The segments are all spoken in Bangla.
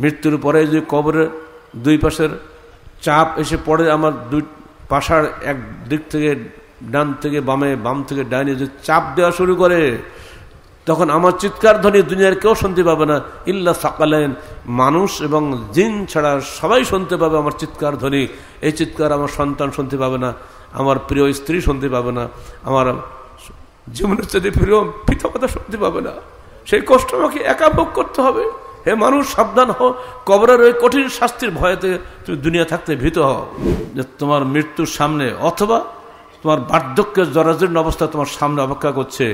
মৃত্যুর পরে যদি কবরের দুই পাশের চাপ এসে পড়ে আমার দুই পাশার এক দিক থেকে ডান থেকে বামে বাম থেকে ডাইনে যে চাপ দেওয়া শুরু করে তখন আমার চিৎকার ধ্বনি দুনিয়ার কেউ শুনতে পাবে না ইল্লা সাকালেন মানুষ এবং জিন ছাড়া সবাই শুনতে পাবে আমার চিৎকার ধ্বনি এই চিৎকার আমার সন্তান শুনতে পাবে না আমার প্রিয় স্ত্রী শুনতে পাবে না আমার জীবনের যদি প্রিয় পিতা কথা শুনতে পাবে না সেই কষ্ট আমাকে একা ভোগ করতে হবে হে মানুষ সাবধান হও কবরের ওই কঠিন শাস্তির ভয়েতে তুমি দুনিয়া থাকতে ভীত হও যে তোমার মৃত্যুর সামনে অথবা তোমার বার্ধক্যের জরাজীর্ণ অবস্থা তোমার সামনে অপেক্ষা করছে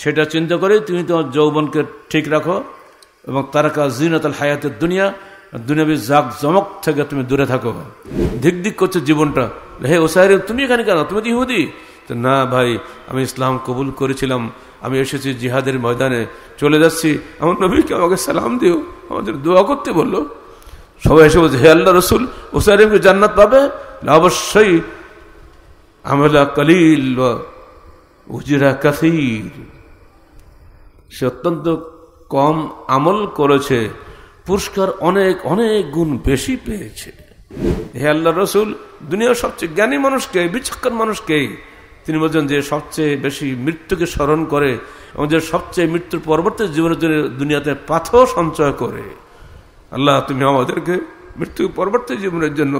সেটা চিন্তা করে তুমি তোমার যৌবনকে ঠিক রাখো এবং তারকা জিনাতাল হায়াতের দুনিয়া দুনিয়াবি জাক জমক থেকে তুমি দূরে থাকো ধিক দিক করছে জীবনটা হে ওসাহ তুমি এখানে কেন তুমি তো ইহুদি না ভাই আমি ইসলাম কবুল করেছিলাম আমি এসেছি জিহাদের ময়দানে চলে যাচ্ছি আমার নবীকে আমাকে সালাম দিও আমাদের দোয়া করতে বললো সবাই এসে বলছে হে আল্লাহ রসুল ওসারিমকে জান্নাত পাবে না অবশ্যই আমলা কলিল উজিরা কাসির সে অত্যন্ত কম আমল করেছে পুরস্কার অনেক অনেক গুণ বেশি পেয়েছে হে আল্লাহ রসুল দুনিয়ার সবচেয়ে জ্ঞানী মানুষকে বিচক্ষণ মানুষকে তিনি বলছেন যে সবচেয়ে বেশি মৃত্যুকে স্মরণ করে এবং যে সবচেয়ে মৃত্যুর পরবর্তী জীবনের জন্য দুনিয়াতে পাথর সঞ্চয় করে আল্লাহ তুমি আমাদেরকে মৃত্যু পরবর্তী জীবনের জন্য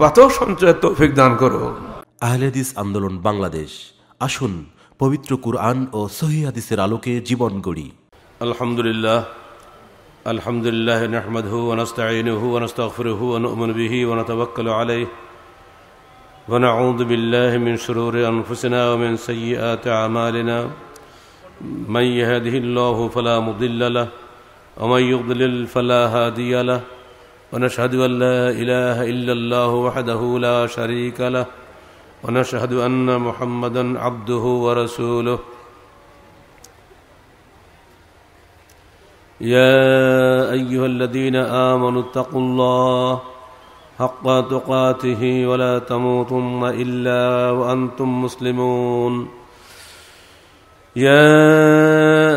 পাথর সঞ্চয় তৌফিক দান করো আহলেদিস আন্দোলন বাংলাদেশ আসুন পবিত্র কুরআন ও সহিদিসের আলোকে জীবন গড়ি আলহামদুলিল্লাহ আলহামদুলিল্লাহ নহমদ হু অনস্তাইন হু অনস্তাফর হু অনুমন বিহি অনতবক্কল আলাই ونعوذ بالله من شرور أنفسنا ومن سيئات أعمالنا من يهده الله فلا مضل له ومن يضلل فلا هادي له ونشهد أن لا إله إلا الله وحده لا شريك له ونشهد أن محمدا عبده ورسوله يا أيها الذين آمنوا اتقوا الله حق تقاته ولا تموتن الا وانتم مسلمون يا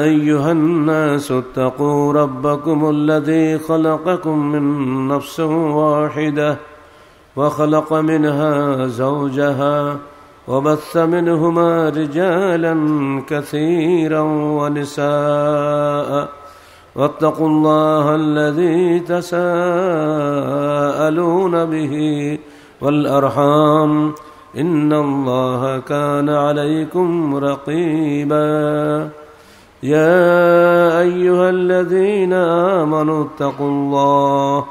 ايها الناس اتقوا ربكم الذي خلقكم من نفس واحده وخلق منها زوجها وبث منهما رجالا كثيرا ونساء واتقوا الله الذي تساءلون به والارحام ان الله كان عليكم رقيبا يا ايها الذين امنوا اتقوا الله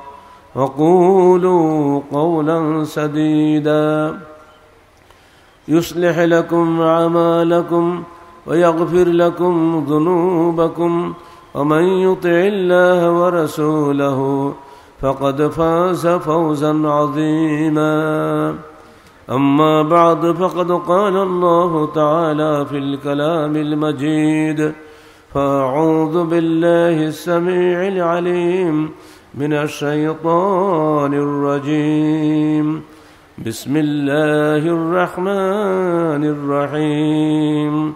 وقولوا قولا سديدا يصلح لكم اعمالكم ويغفر لكم ذنوبكم ومن يطع الله ورسوله فقد فاز فوزا عظيما اما بعد فقد قال الله تعالى في الكلام المجيد فاعوذ بالله السميع العليم من الشيطان الرجيم بسم الله الرحمن الرحيم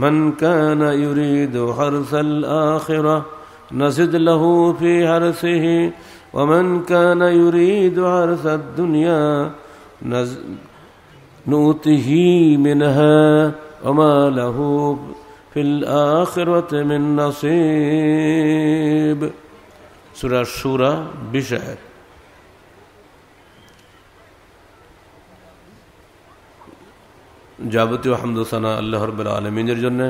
من كان يريد حرث الآخرة نزد له في حرثه ومن كان يريد حرث الدنيا نؤته منها وما له في الآخرة من نصيب سورة الشورى بشعر যাবতীয় হামদুসানা আল্লাহ রবাহ আলমিনের জন্যে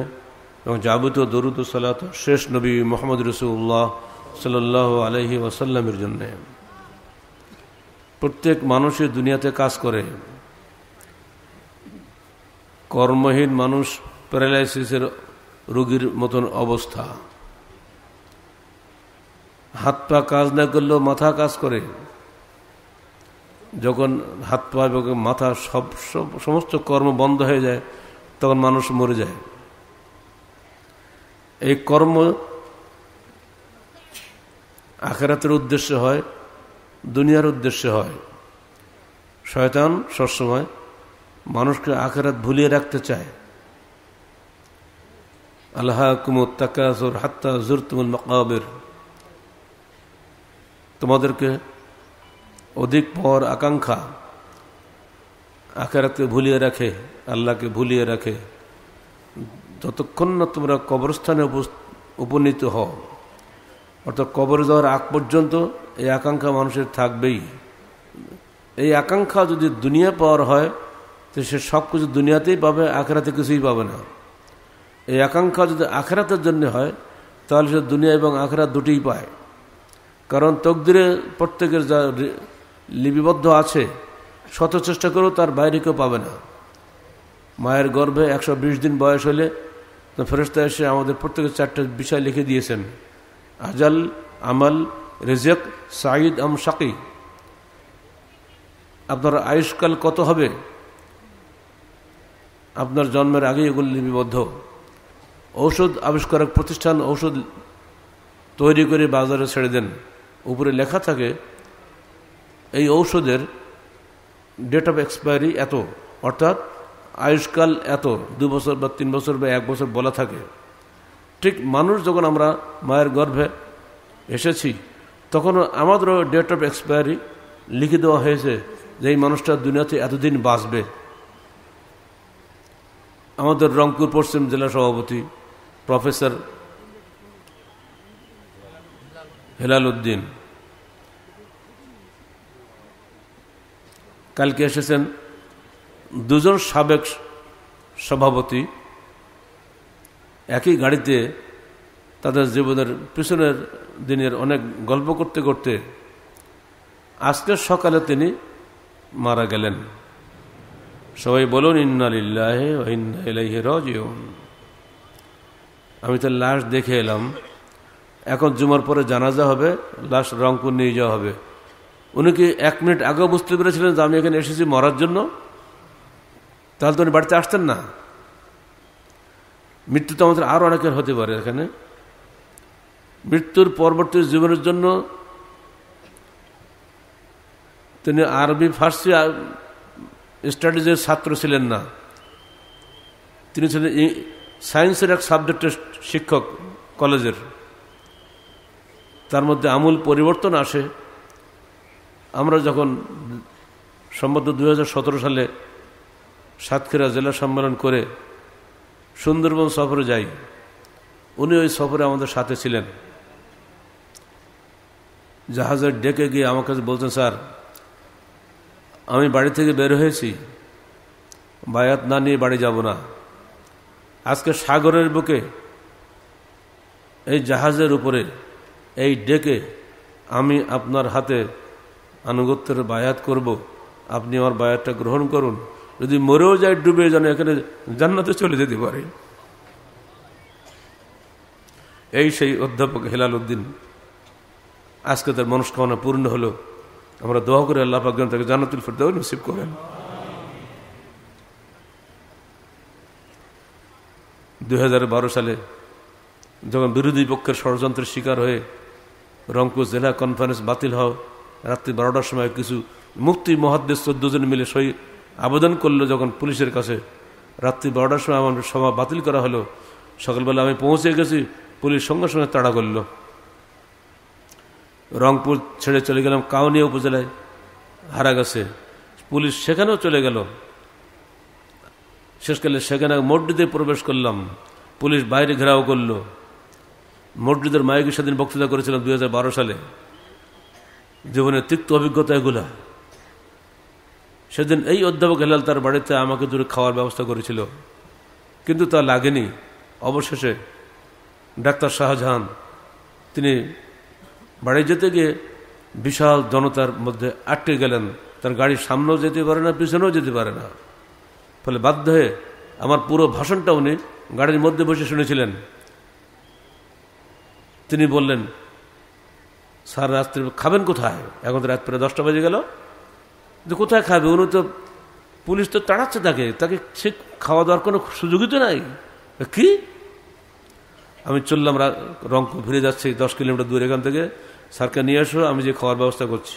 এবং যাবতীয় দরুদ সালাত শেষ নবী মোহাম্মদ রসুল্লাহ সাল্লাহ আলহি ওসাল্লামের জন্যে প্রত্যেক মানুষই দুনিয়াতে কাজ করে কর্মহীন মানুষ প্যারালাইসিসের রোগীর মতন অবস্থা হাত পা কাজ না করলেও মাথা কাজ করে যখন হাত পা এবং মাথা সব সব সমস্ত কর্ম বন্ধ হয়ে যায় তখন মানুষ মরে যায় এই কর্ম আখেরাতের উদ্দেশ্য হয় দুনিয়ার উদ্দেশ্য হয় শয়তান সবসময় মানুষকে আখেরাত ভুলিয়ে রাখতে চায় আল্লাহ কুমুর তাকাজুর হাত্তা জুরতুল মকাবের তোমাদেরকে অধিক পর আকাঙ্ক্ষা আখেরাতকে ভুলিয়ে রাখে আল্লাহকে ভুলিয়ে রাখে যতক্ষণ না তোমরা কবরস্থানে উপনীত হও অর্থাৎ কবর যাওয়ার আগ পর্যন্ত এই আকাঙ্ক্ষা মানুষের থাকবেই এই আকাঙ্ক্ষা যদি দুনিয়া পাওয়ার হয় তো সে সব কিছু দুনিয়াতেই পাবে আখেরাতে কিছুই পাবে না এই আকাঙ্ক্ষা যদি আখেরাতের জন্য হয় তাহলে সে দুনিয়া এবং আখেরাত দুটিই পায় কারণ তকদিরে প্রত্যেকের যা লিপিবদ্ধ আছে শত চেষ্টা করেও তার বাইরে কেউ পাবে না মায়ের গর্ভে একশো দিন বয়স হলে তো ফেরস্তা এসে আমাদের প্রত্যেকের চারটে বিষয় লিখে দিয়েছেন আজাল আমাল রেজেক সাঈদ আম সাকি আপনার আয়ুষ্কাল কত হবে আপনার জন্মের আগেই এগুলো লিপিবদ্ধ ঔষধ আবিষ্কারক প্রতিষ্ঠান ঔষধ তৈরি করে বাজারে ছেড়ে দেন উপরে লেখা থাকে এই ঔষধের ডেট অফ এক্সপায়ারি এত অর্থাৎ আয়ুষ্কাল এত দু বছর বা তিন বছর বা এক বছর বলা থাকে ঠিক মানুষ যখন আমরা মায়ের গর্ভে এসেছি তখন আমাদেরও ডেট অফ এক্সপায়ারি লিখে দেওয়া হয়েছে যে এই মানুষটা দুনিয়াতে এতদিন বাঁচবে আমাদের রংপুর পশ্চিম জেলা সভাপতি প্রফেসর হেলাল উদ্দিন কালকে এসেছেন দুজন সাবেক সভাপতি একই গাড়িতে তাদের জীবনের পিছনের দিনের অনেক গল্প করতে করতে আজকে সকালে তিনি মারা গেলেন সবাই বলুন ইন্নালিল্লাহ আমি তো লাশ দেখে এলাম এখন জুমার পরে জানাজা হবে লাশ রংপুর নিয়ে যাওয়া হবে উনি কি এক মিনিট আগেও বুঝতে পেরেছিলেন যে আমি এখানে এসেছি মরার জন্য তাহলে তো উনি বাড়িতে আসতেন না মৃত্যু তো আমাদের আরও অনেকের হতে পারে এখানে মৃত্যুর পরবর্তী জীবনের জন্য তিনি আরবি ফার্সি স্টাডিজের ছাত্র ছিলেন না তিনি ছিলেন সায়েন্সের এক সাবজেক্টের শিক্ষক কলেজের তার মধ্যে আমূল পরিবর্তন আসে আমরা যখন সম্ভবত দু সালে সাতক্ষীরা জেলা সম্মেলন করে সুন্দরবন সফরে যাই উনি ওই সফরে আমাদের সাথে ছিলেন জাহাজের ডেকে গিয়ে আমার কাছে বলছেন স্যার আমি বাড়ি থেকে বের হয়েছি বায়াত না নিয়ে বাড়ি যাব না আজকে সাগরের বুকে এই জাহাজের উপরে এই ডেকে আমি আপনার হাতে আনুগত্যের বায়াত করব। আপনি আমার বায়াতটা গ্রহণ করুন যদি মরেও যায় ডুবে যেন এখানে জান্নাতে চলে যেতে পারে এই সেই অধ্যাপক হেলাল উদ্দিন আজকে তার মনস্কামনা পূর্ণ হলো আমরা দোয়া করে আল্লাহ পাক তাকে জান্নাতুল ফেরদাও নসিব করেন দুই সালে যখন বিরোধী পক্ষের ষড়যন্ত্রের শিকার হয়ে রংপুর জেলা কনফারেন্স বাতিল হওয়া রাত্রি বারোটার সময় কিছু মুক্তি মহাদ্দেশ চোদ্দ জন মিলে সই আবেদন করলো যখন পুলিশের কাছে রাত্রি বারোটার সময় আমার সভা বাতিল করা হলো সকালবেলা আমি পৌঁছে গেছি পুলিশ সঙ্গে সঙ্গে তাড়া করল রংপুর ছেড়ে চলে গেলাম কাউনিয়া উপজেলায় হারা গেছে পুলিশ সেখানেও চলে গেল শেষকালে সেখানে মসজিদে প্রবেশ করলাম পুলিশ বাইরে ঘেরাও করলো মসজিদের মাইকের সেদিন বক্তৃতা করেছিলাম দুই সালে জীবনের তিক্ত অভিজ্ঞতা এগুলা সেদিন এই অধ্যাপক হেলাল তার বাড়িতে আমাকে দূরে খাওয়ার ব্যবস্থা করেছিল কিন্তু তা লাগেনি অবশেষে ডাক্তার শাহজাহান তিনি বাড়ি যেতে গিয়ে বিশাল জনতার মধ্যে আটকে গেলেন তার গাড়ি সামনেও যেতে পারে না পিছনেও যেতে পারে না ফলে বাধ্য হয়ে আমার পুরো ভাষণটা উনি গাড়ির মধ্যে বসে শুনেছিলেন তিনি বললেন স্যার রাত্রে খাবেন কোথায় এখন তো রাত প্রায় দশটা বাজে গেল যে কোথায় খাবে উনি তো পুলিশ তো তাড়াচ্ছে তাকে তাকে সে খাওয়া দাওয়ার কোনো সুযোগই তো নাই কি আমি চললাম রংপুর ফিরে যাচ্ছি দশ কিলোমিটার দূরে এখান থেকে স্যারকে নিয়ে আসো আমি যে খাওয়ার ব্যবস্থা করছি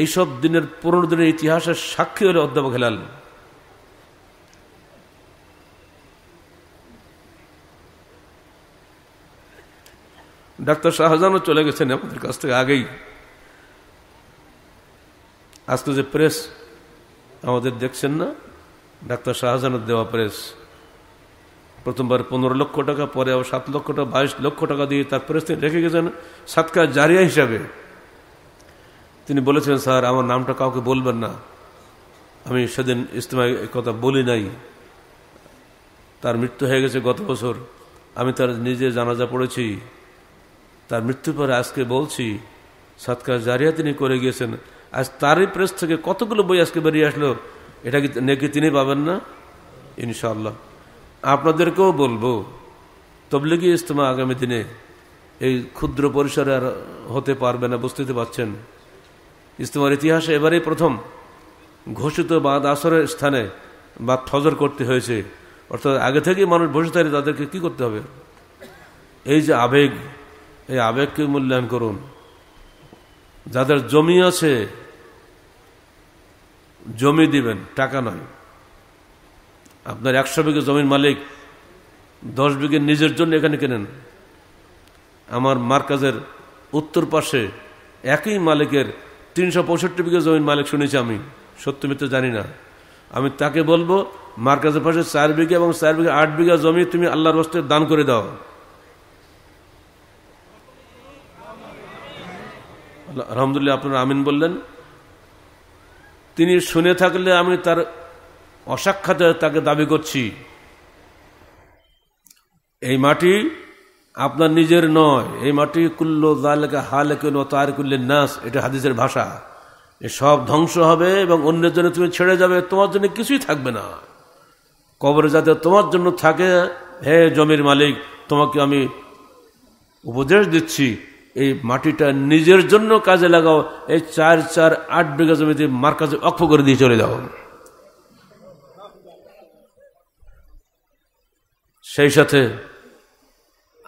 এইসব দিনের পুরনো দিনের ইতিহাসের সাক্ষী হলো অধ্যাপক হেলাল ডাক্তার শাহজাহানও চলে গেছেন আমাদের কাছ থেকে আগেই আজকে যে প্রেস আমাদের দেখছেন না ডাক্তার শাহজাহানের দেওয়া প্রেস প্রথমবার পনেরো লক্ষ টাকা পরে আবার সাত লক্ষ টাকা বাইশ লক্ষ টাকা দিয়ে তার প্রেস তিনি রেখে গেছেন সাতকা জারিয়া হিসাবে তিনি বলেছেন স্যার আমার নামটা কাউকে বলবেন না আমি সেদিন ইস্তেমায় কথা বলি নাই তার মৃত্যু হয়ে গেছে গত বছর আমি তার নিজে জানাজা পড়েছি তার মৃত্যুর পরে আজকে বলছি সৎকার জারিয়া তিনি করে গিয়েছেন আজ তারই প্রেস থেকে কতগুলো বই আজকে বেরিয়ে আসলো এটা কি নাকি তিনি পাবেন না ইনশাল্লাহ আপনাদেরকেও বলবো তবলিগি ইজতেমা আগামী দিনে এই ক্ষুদ্র পরিসরে আর হতে পারবে না বুঝতে পারছেন ইজতেমার ইতিহাসে এবারেই প্রথম ঘোষিত বাদ আসরের স্থানে বা ফজর করতে হয়েছে অর্থাৎ আগে থেকেই মানুষ বসে থাকে তাদেরকে কি করতে হবে এই যে আবেগ এই আবেগকে মূল্যায়ন করুন যাদের জমি আছে জমি দিবেন টাকা নয় আপনার একশো বিঘে জমির মালিক দশ বিঘে নিজের জন্য এখানে কেনেন আমার মার্কাজের উত্তর পাশে একই মালিকের তিনশো পঁয়ষট্টি বিঘে জমির মালিক শুনেছি আমি সত্য মিত্র জানি না আমি তাকে বলবো মার্কাজের পাশে চার বিঘা এবং চার বিঘা আট বিঘা জমি তুমি আল্লাহর বস্তে দান করে দাও আলহামদুলিল্লাহ আপনারা আমিন বললেন তিনি শুনে থাকলে আমি তার অসাক্ষাতে তাকে দাবি করছি এই মাটি আপনার নিজের নয় এই মাটি কুল্ল হালে কেন তার কুল্লের নাস এটা হাদিসের ভাষা এ সব ধ্বংস হবে এবং অন্যের জন্য তুমি ছেড়ে যাবে তোমার জন্য কিছুই থাকবে না কবরে যাতে তোমার জন্য থাকে হে জমির মালিক তোমাকে আমি উপদেশ দিচ্ছি এই মাটিটা নিজের জন্য কাজে লাগাও এই চার চার আট বিঘা জমিতে মার কাজে অক্ষ করে দিয়ে চলে যাও সেই সাথে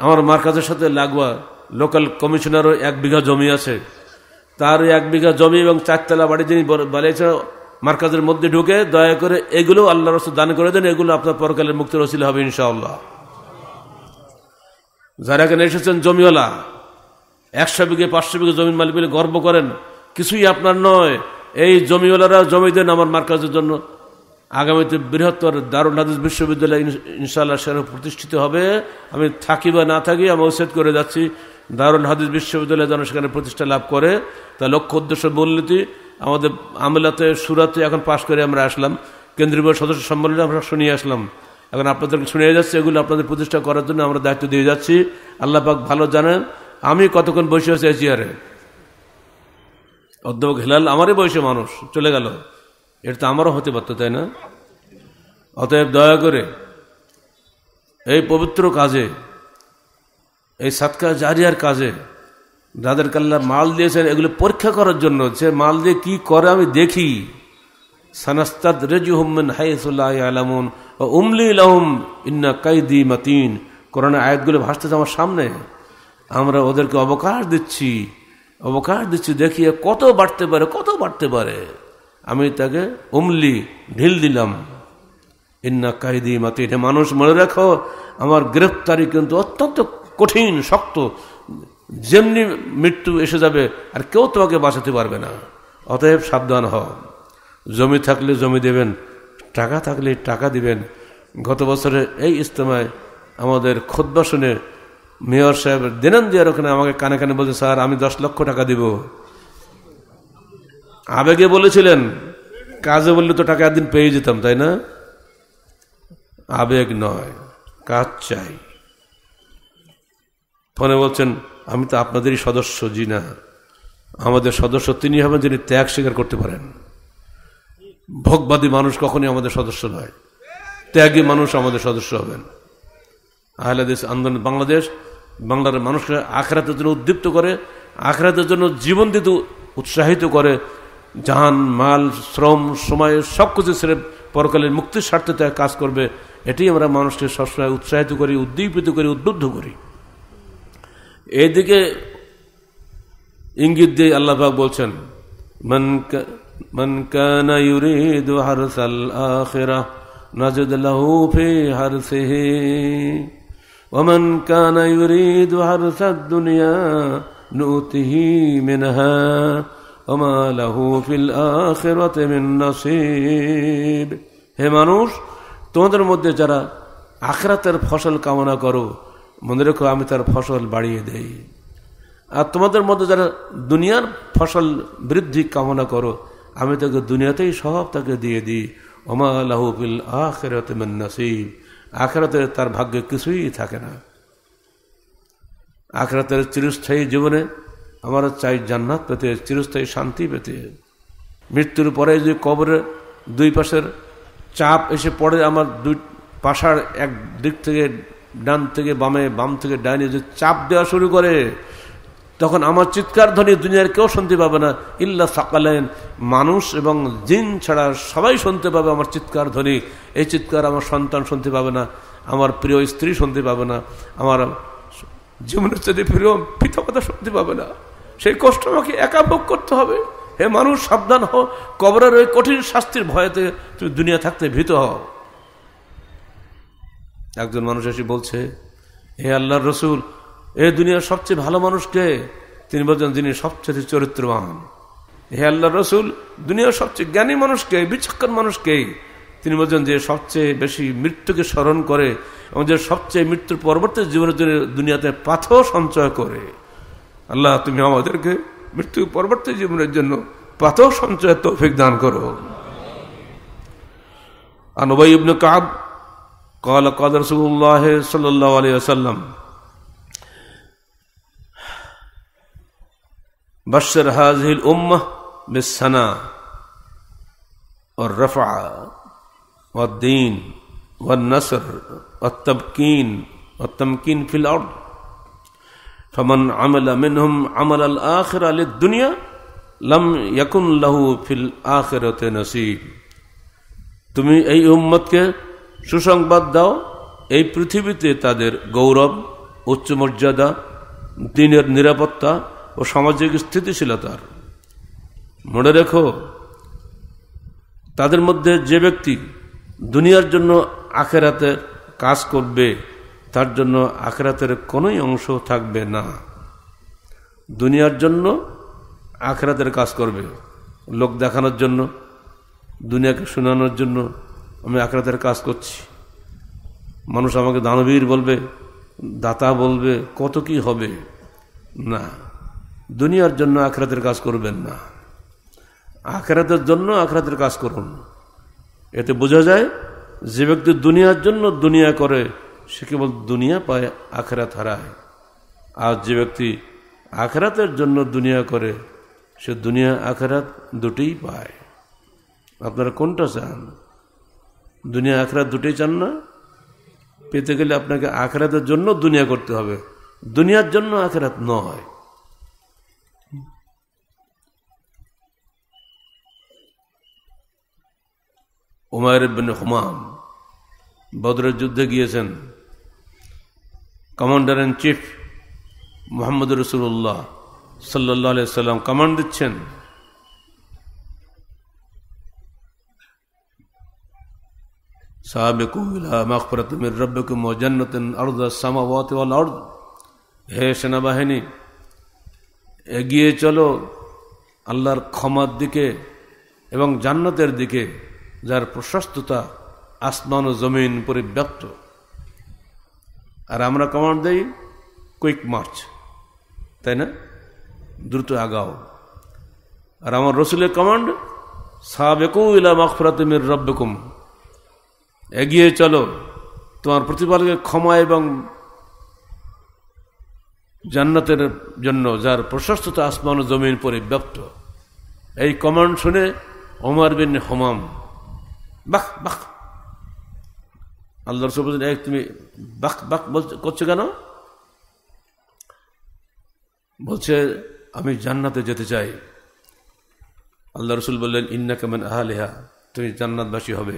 আমার মার কাজের সাথে লাগোয়া লোকাল কমিশনারও এক বিঘা জমি আছে তার এক বিঘা জমি এবং চারতলা বাড়ি যিনি বানিয়েছেন মার্কাজের মধ্যে ঢুকে দয়া করে এগুলো আল্লাহ রসুল দান করে দেন এগুলো আপনার পরকালের মুক্তির রসিল হবে ইনশাআল্লাহ যারা এখানে এসেছেন জমিওয়ালা একশো বিঘে পাঁচশো বিঘে জমির মালিক বলে গর্ব করেন কিছুই আপনার নয় এই জমিওয়ালারা জমি দেন আমার মার্কাজের জন্য আগামীতে বৃহত্তর দারুল হাদিস বিশ্ববিদ্যালয় ইনশাআল্লাহ সেখানে প্রতিষ্ঠিত হবে আমি থাকি বা না থাকি আমি উচ্ছেদ করে যাচ্ছি দারুল হাদিস বিশ্ববিদ্যালয় যেন সেখানে প্রতিষ্ঠা লাভ করে তা লক্ষ্য উদ্দেশ্য বললিতি আমাদের আমলাতে সুরাতে এখন পাশ করে আমরা আসলাম কেন্দ্রীয় সদস্য সম্মেলনে আমরা শুনিয়ে আসলাম এখন আপনাদেরকে শুনিয়ে যাচ্ছি এগুলো আপনাদের প্রতিষ্ঠা করার জন্য আমরা দায়িত্ব দিয়ে যাচ্ছি আল্লাহ পাক ভালো জানেন আমি কতক্ষণ বসে আছি চেয়ারে অধ্যাপক হেলাল আমারই বয়সে মানুষ চলে গেল এটা তো আমারও হতে পারতো তাই না অতএব দয়া করে এই পবিত্র কাজে এই সাতকা জারিয়ার কাজে যাদের কাল্লা মাল দিয়েছেন এগুলো পরীক্ষা করার জন্য সে মাল দিয়ে কি করে আমি দেখি সানাস্তাদ রেজু হুমিন হাইসুল্লাহ আলামুন ও উমলি লাহম ইন্না কাইদি মাতিন কোরআন আয়াতগুলো ভাসতেছে আমার সামনে আমরা ওদেরকে অবকাশ দিচ্ছি অবকাশ দিচ্ছি দেখিয়ে কত বাড়তে পারে কত বাড়তে পারে আমি তাকে উমলি ঢিল দিলাম ইন্না কাহিদি মাতি এটা মানুষ মনে রাখো আমার গ্রেফতারি কিন্তু অত্যন্ত কঠিন শক্ত যেমনি মৃত্যু এসে যাবে আর কেউ তোমাকে বাঁচাতে পারবে না অতএব সাবধান হও জমি থাকলে জমি দেবেন টাকা থাকলে টাকা দিবেন গত বছরে এই ইস্তেমায় আমাদের খোদ্ শুনে মেয়র সাহেব দেনান দিয়ে ওখানে আমাকে কানে কানে বলছেন স্যার আমি দশ লক্ষ টাকা দিব আবেগে বলেছিলেন কাজে বললে তো টাকা একদিন পেয়ে যেতাম তাই না আবেগ নয় কাজ চাই ফোনে বলছেন আমি তো আপনাদেরই সদস্য জি না আমাদের সদস্য তিনি হবেন যিনি ত্যাগ স্বীকার করতে পারেন ভোগবাদী মানুষ কখনই আমাদের সদস্য নয় ত্যাগী মানুষ আমাদের সদস্য হবেন আহলাদেশ আন্দোলন বাংলাদেশ বাংলার মানুষকে আখড়াতের জন্য উদ্দীপ্ত করে আখড়াতের জন্য জীবন দিতে উৎসাহিত করে জাহান মাল শ্রম সময় সব কিছু ছেড়ে পরকালের মুক্তির স্বার্থে তারা কাজ করবে এটি আমরা মানুষকে সবসময় উৎসাহিত করি উদ্দীপিত করি উদ্বুদ্ধ করি এদিকে ইঙ্গিত দিয়ে আল্লাহবাক বলছেন মন من كان يريد حرث الآخرة نجد له ومن كان يريد حرث الدنيا نؤته منها وما له في الآخرة من نصيب হে মানুষ তোমাদের মধ্যে যারা আখরাতের ফসল কামনা করো মনে রেখো আমি তার ফসল বাড়িয়ে দেই আর তোমাদের মধ্যে যারা দুনিয়ার ফসল বৃদ্ধি কামনা করো আমি তাকে দুনিয়াতেই সব তাকে দিয়ে দিই ওমা লাহুফিল আখেরাত নাসিব আখরাতে তার ভাগ্যে কিছুই থাকে না আখরাতের চিরস্থায়ী জীবনে আমরা চাই জান্নাত পেতে চিরস্থায়ী শান্তি পেতে মৃত্যুর পরে যে কবরে দুই পাশের চাপ এসে পড়ে আমার দুই পাশার এক দিক থেকে ডান থেকে বামে বাম থেকে ডাইনে যে চাপ দেওয়া শুরু করে তখন আমার চিৎকার ধ্বনি দুনিয়ার কেউ শুনতে পাবে না ইল্লা সাকালেন মানুষ এবং জিন ছাড়া সবাই শুনতে পাবে আমার চিৎকার ধ্বনি এই চিৎকার আমার সন্তান শুনতে পাবে না আমার প্রিয় স্ত্রী শুনতে পাবে না আমার জীবনের চেয়ে প্রিয় পিতামাতা শুনতে পাবে না সেই কষ্ট আমাকে একা ভোগ করতে হবে হে মানুষ সাবধান হও কবরের ওই কঠিন শাস্তির ভয়েতে তুমি দুনিয়া থাকতে ভীত হও একজন মানুষ এসে বলছে হে আল্লাহর রসুল এ দুনিয়ার সবচেয়ে ভালো মানুষকে তিনি বলছেন যিনি সবচেয়ে চরিত্রবান হে আল্লাহ রসুল দুনিয়ার সবচেয়ে জ্ঞানী মানুষকে বিচক্ষণ মানুষকে তিনি বলছেন যে সবচেয়ে বেশি মৃত্যুকে স্মরণ করে এবং যে সবচেয়ে মৃত্যুর পরবর্তী জীবনের জন্য দুনিয়াতে পাথর সঞ্চয় করে আল্লাহ তুমি আমাদেরকে মৃত্যু পরবর্তী জীবনের জন্য পাথর সঞ্চয় তৌফিক দান করো আনুবাই ইবনে কাব কাল কাদ রসুল্লাহ الله بشر هذه الأمة بالسنا والرفع والدين والنصر والتمكين والتمكين في الأرض فمن عمل منهم عمل الآخرة للدنيا لم يكن له في الآخرة نصيب তুমি এই উম্মতকে সুসংবাদ দাও এই পৃথিবীতে তাদের গৌরব উচ্চ মর্যাদা দিনের নিরাপত্তা ও সামাজিক স্থিতিশীলতার মনে রেখো তাদের মধ্যে যে ব্যক্তি দুনিয়ার জন্য আখেরাতের কাজ করবে তার জন্য আখেরাতের কোনোই অংশ থাকবে না দুনিয়ার জন্য আখেরাতের কাজ করবে লোক দেখানোর জন্য দুনিয়াকে শোনানোর জন্য আমি আখেরাতের কাজ করছি মানুষ আমাকে দানবীর বলবে দাতা বলবে কত কি হবে না দুনিয়ার জন্য আখরাতের কাজ করবেন না আখরাতের জন্য আখরাতের কাজ করুন এতে বোঝা যায় যে ব্যক্তি দুনিয়ার জন্য দুনিয়া করে সে কেবল দুনিয়া পায় আখরাত হারায় আর যে ব্যক্তি আখরাতের জন্য দুনিয়া করে সে দুনিয়া আখরাত দুটিই পায় আপনারা কোনটা চান দুনিয়া আখরাত দুটোই চান না পেতে গেলে আপনাকে আখরাতের জন্য দুনিয়া করতে হবে দুনিয়ার জন্য আখরাত নয় উমায়ের বিন হুমাম বদরের যুদ্ধে গিয়েছেন কমান্ডার ইন চিফ মোহাম্মদ রসুল্লাহ সাল্লাহ সাল্লাম কমান্ড দিচ্ছেন সাহাবেকুমির রব্বকুম ও জন্নতিন সামাওয়াত হে সেনাবাহিনী এগিয়ে চলো আল্লাহর ক্ষমার দিকে এবং জান্নাতের দিকে যার প্রশস্ততা আসমান ও জমিন পরিব্যক্ত আর আমরা কমান্ড দেই কুইক মার্চ তাই না দ্রুত আগাও আর আমার রসুলের কমান্ড সাবেকু ইলা মখফরাতমির রব্যকুম এগিয়ে চলো তোমার প্রতিপালকে ক্ষমা এবং জান্নাতের জন্য যার প্রশস্ততা আসমান ও জমিন পরিব্যক্ত এই কমান্ড শুনে ওমর বিন হমাম বাক বাক আল্লাহ রসুল বলছেন তুমি বাক বাক করছো কেন বলছে আমি জান্নাতে যেতে চাই আল্লাহ রসুল বললেন ইন্না কেমন আহালেহা তুমি জান্নাতবাসী হবে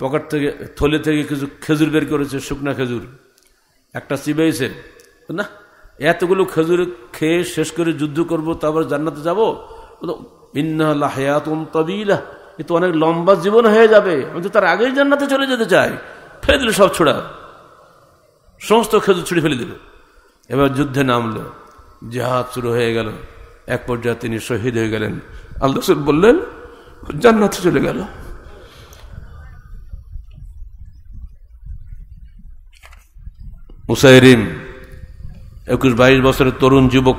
পকেট থেকে থলে থেকে কিছু খেজুর বের করেছে শুকনা খেজুর একটা চিবাইছে না এতগুলো খেজুর খেয়ে শেষ করে যুদ্ধ করব তারপর জান্নাতে যাবো ইন্না হায়াতুন তবিলা কিন্তু অনেক লম্বা জীবন হয়ে যাবে আমি তো তার আগেই জান্নাতে চলে যেতে চাই ফেলে দিল সব ছোড়া সমস্ত খেজুর ছুড়ে ফেলে দিল এবার যুদ্ধে নামলো জেহাদ শুরু হয়ে গেল এক পর্যায়ে তিনি শহীদ হয়ে গেলেন আল্লাহ বললেন জান্নাতে চলে গেল মুসাইরিম একুশ বাইশ বছরের তরুণ যুবক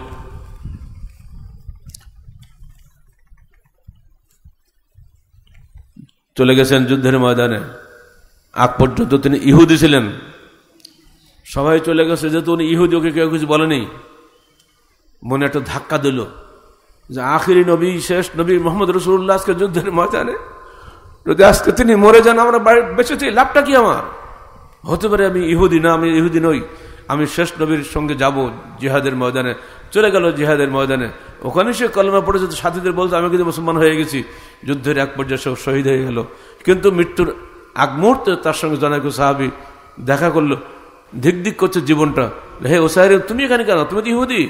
চলে গেছেন যুদ্ধের ময়দানে আগ পর্যন্ত তিনি ইহুদি ছিলেন সবাই চলে গেছে যেহেতু উনি ইহুদি ওকে কেউ কিছু বলেনি মনে একটা ধাক্কা দিল যে আখিরি নবী শেষ নবী মোহাম্মদ রসুল্লাহ আজকে যুদ্ধের ময়দানে যদি আজকে তিনি মরে যান আমরা বেঁচেছি লাভটা কি আমার হতে পারে আমি ইহুদি না আমি ইহুদি নই আমি শেষ নবীর সঙ্গে যাব জিহাদের ময়দানে চলে গেল জিহাদের ময়দানে ওখানে সে কলমা পড়েছে সাথীদের বলতো আমি কিন্তু মুসলমান হয়ে গেছি যুদ্ধের এক পর্যায়ে সব শহীদ হয়ে গেল কিন্তু মৃত্যুর আগ মুহূর্তে তার সঙ্গে জনাক সাহাবি দেখা করলো ধিক ধিক করছে জীবনটা হে ওসাহের তুমি এখানে কেন তুমি তো ইহুদি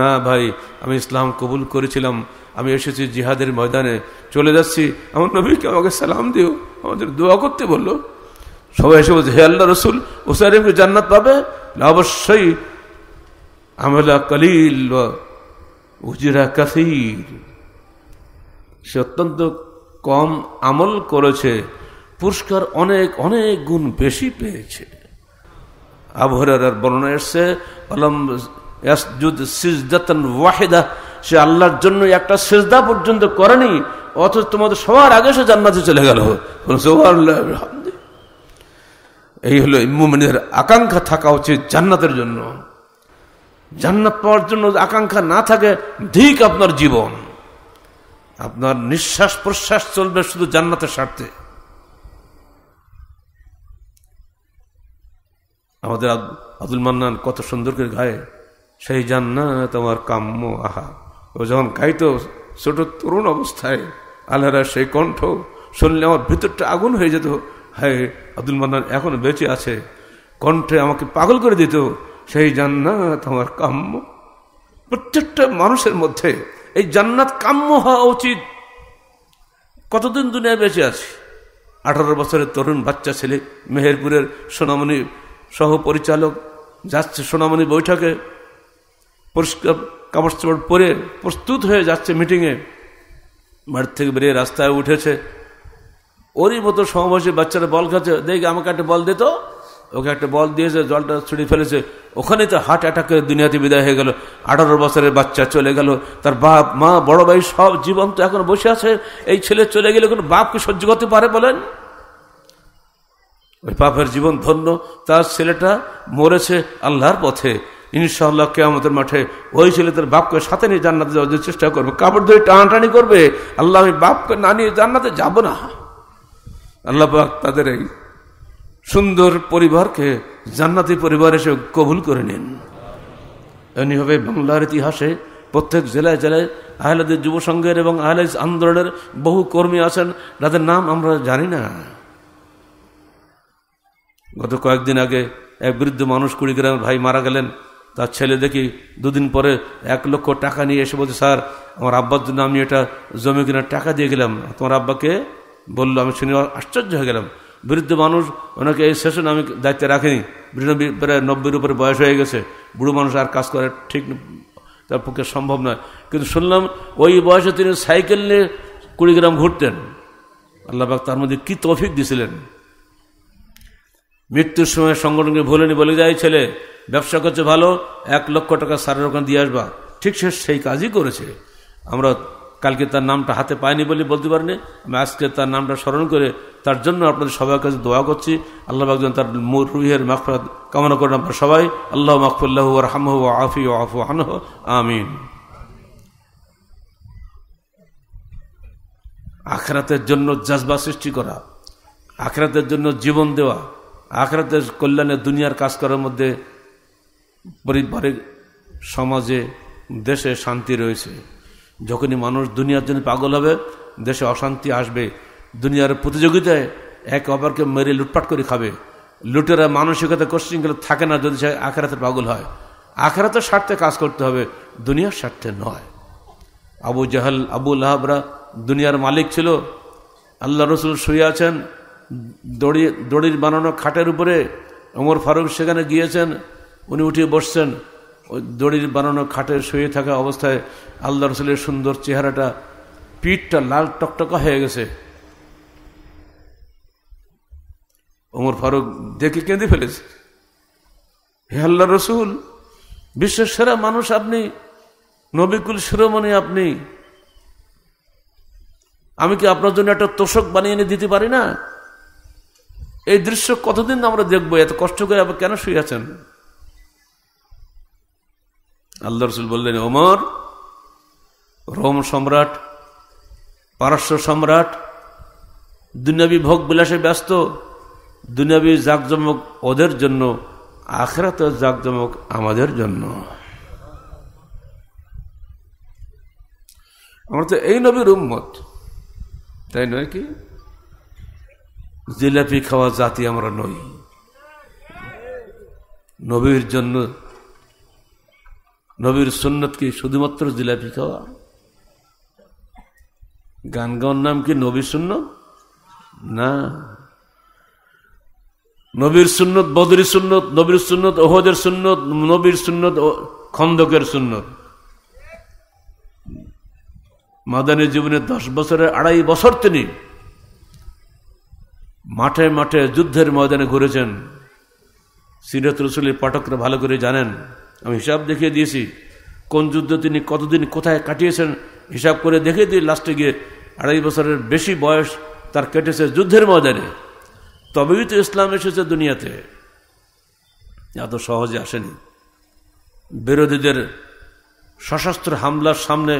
না ভাই আমি ইসলাম কবুল করেছিলাম আমি এসেছি জিহাদের ময়দানে চলে যাচ্ছি আমার নবীকে আমাকে সালাম দিও আমাদের দোয়া করতে বললো সবাই এসে বলছে হে আল্লাহ রসুল ওসারিমকে জান্নাত পাবে অবশ্যই আমলা কালিল উজিরা কাসির সে অত্যন্ত কম আমল করেছে পুরস্কার অনেক অনেক গুণ বেশি পেয়েছে আবহরার বর্ণনা এসছে আলম সে আল্লাহর জন্য একটা সেজদা পর্যন্ত করেনি অথচ তোমাদের সবার আগে সে জান্নাতে চলে গেল এই হলো ইমুমিনের আকাঙ্ক্ষা থাকা উচিত জান্নাতের জন্য জান্নাত পাওয়ার জন্য আকাঙ্ক্ষা না থাকে ধিক আপনার জীবন আপনার নিঃশ্বাস প্রশ্বাস চলবে শুধু জান্নাতের স্বার্থে আমাদের আব্দুল মান্নান কত সুন্দর করে গায়ে সেই জান্নাত আমার কাম্য আহা ও যখন গাইত ছোট তরুণ অবস্থায় আল্লাহরা সেই কণ্ঠ শুনলে আমার ভিতরটা আগুন হয়ে যেত হায় আব্দুল মান্নান এখন বেঁচে আছে কণ্ঠে আমাকে পাগল করে দিত সেই জান্নাত আমার কাম্য প্রত্যেকটা মানুষের মধ্যে এই জান্নাত কাম্য হওয়া উচিত কতদিন দুনিয়ায় বেঁচে আছে আঠারো বছরের তরুণ বাচ্চা ছেলে মেহেরপুরের সোনামণি সহ পরিচালক যাচ্ছে সোনামণি বৈঠকে পরিষ্কার কাপড় চাপড় পরে প্রস্তুত হয়ে যাচ্ছে মিটিংয়ে বাড়ির থেকে বেরিয়ে রাস্তায় উঠেছে ওরই মতো সমাবেশে বাচ্চারা বল খাচ্ছে দেখ আমাকে একটা বল দিত ওকে একটা বল দিয়েছে জলটা ছিঁড়ে ফেলেছে ওখানে তো হার্ট অ্যাটাকের দুনিয়াতে বিদায় হয়ে গেল আঠারো বছরের বাচ্চা চলে গেল তার বাপ মা বড় ভাই সব জীবন তো এখন বসে আছে এই ছেলে চলে গেলে কোনো বাপকে সহ্য করতে পারে বলেন ওই বাপের জীবন ধন্য তার ছেলেটা মরেছে আল্লাহর পথে কে আমাদের মাঠে ওই ছেলে তার বাপকে সাথে নিয়ে জান্নাতে যাওয়ার চেষ্টা করবে কাপড় ধরে টানাটানি করবে আল্লাহ আমি বাপকে না নিয়ে জান্নাতে যাব না আল্লাহ তাদের এই সুন্দর পরিবারকে জান্নাতি পরিবার এসে কবুল করে নিন এমনি হবে বাংলার ইতিহাসে প্রত্যেক জেলায় জেলায় আহলাদের যুব সংঘের এবং আহলাদ আন্দোলনের বহু কর্মী আছেন তাদের নাম আমরা জানি না গত কয়েকদিন আগে এক বৃদ্ধ মানুষ কুড়িগ্রামের ভাই মারা গেলেন তার ছেলে দেখি দুদিন পরে এক লক্ষ টাকা নিয়ে এসে বলছে স্যার আমার আব্বার জন্য আমি এটা জমি কিনার টাকা দিয়ে গেলাম তোমার আব্বাকে বললো আমি শুনে আশ্চর্য হয়ে গেলাম বৃদ্ধ মানুষ ওনাকে এই সেশন আমি দায়িত্বে রাখিনি প্রায় নব্বইয়ের উপরে বয়স হয়ে গেছে বুড়ো মানুষ আর কাজ করে ঠিক তার পক্ষে সম্ভব নয় কিন্তু শুনলাম ওই বয়সে তিনি সাইকেল নিয়ে কুড়িগ্রাম ঘুরতেন আল্লাহবাক তার মধ্যে কী তফিক দিছিলেন মৃত্যুর সময় সংগঠনকে ভুলেনি বলে যায় ছেলে ব্যবসা করছে ভালো এক লক্ষ টাকা সারের ওখানে দিয়ে আসবা ঠিক সে সেই কাজই করেছে আমরা কালকে তার নামটা হাতে পায়নি বলে বলতে পারেনি আমি আজকে তার নামটা স্মরণ করে তার জন্য আপনাদের সবার কাছে দোয়া করছি আল্লাহ একজন তার রুহের মাফরাত কামনা করেন আপনার সবাই আল্লাহ মাকফুল্লাহ রাহমহ আফি আফু আনহ আমিন আখরাতের জন্য জাজবা সৃষ্টি করা আখরাতের জন্য জীবন দেওয়া আখরাতের কল্যাণে দুনিয়ার কাজ করার মধ্যে পারিবারিক সমাজে দেশে শান্তি রয়েছে যখনই মানুষ দুনিয়ার জন্য পাগল হবে দেশে অশান্তি আসবে দুনিয়ার প্রতিযোগিতায় এক অপরকে মেরে লুটপাট করে খাবে লুটেরা মানসিকতা কোশ্চিনগুলো থাকে না যদি সে আখেরাতে পাগল হয় আখেরাতে স্বার্থে কাজ করতে হবে দুনিয়ার স্বার্থে নয় আবু জাহাল আবু আহাবরা দুনিয়ার মালিক ছিল আল্লাহ রসুল শুয়ে আছেন দড়ি দড়ির বানানো খাটের উপরে ওমর ফারুক সেখানে গিয়েছেন উনি উঠে বসছেন ওই দড়ির বানানো খাটে শুয়ে থাকা অবস্থায় আল্লাহ রসুলের সুন্দর চেহারাটা পিঠটা লাল টকটকা হয়ে গেছে ওমর ফারুক দেখে কেঁদে ফেলেছে হে আল্লাহ রসুল বিশ্বের সেরা মানুষ আপনি নবিকুল শিরোমণি আপনি আমি কি আপনার জন্য একটা তোষক বানিয়ে এনে দিতে পারি না এই দৃশ্য কতদিন আমরা দেখবো এত কষ্ট করে আবার কেন শুয়ে আছেন আল্লাহ রসুল বললেন ওমর রোম সম্রাট পারস্য সম্রাট দুনিয়াবি ভোগ বিলাসে ব্যস্ত দুনিয়াবি জাকজমক ওদের জন্য আখরাত জাকজমক আমাদের জন্য আমরা তো এই নবীর উম্মত তাই নয় কি জিলাপি খাওয়া জাতি আমরা নই নবীর জন্য নবীর সুন্নতকে শুধুমাত্র জিলাপি খাওয়া গান গাওয়ার নাম কি নবী সুন্নত না নবীর সুন্নত বদরি সুন্নত নবীর সুন্নত ওহদের সুন্নত নবীর সুন্নত খন্দকের সুন্নত মাদানের জীবনে দশ বছরের আড়াই বছর তিনি মাঠে মাঠে যুদ্ধের ময়দানে ঘুরেছেন সিরাত রসুলের পাঠকরা ভালো করে জানেন আমি হিসাব দেখিয়ে দিয়েছি কোন যুদ্ধে তিনি কতদিন কোথায় কাটিয়েছেন হিসাব করে দেখে দিই লাস্টে গিয়ে আড়াই বছরের বেশি বয়স তার কেটেছে যুদ্ধের ময়দানে তবেই তো ইসলাম এসেছে দুনিয়াতে এত সহজে আসেনি বিরোধীদের সশস্ত্র হামলার সামনে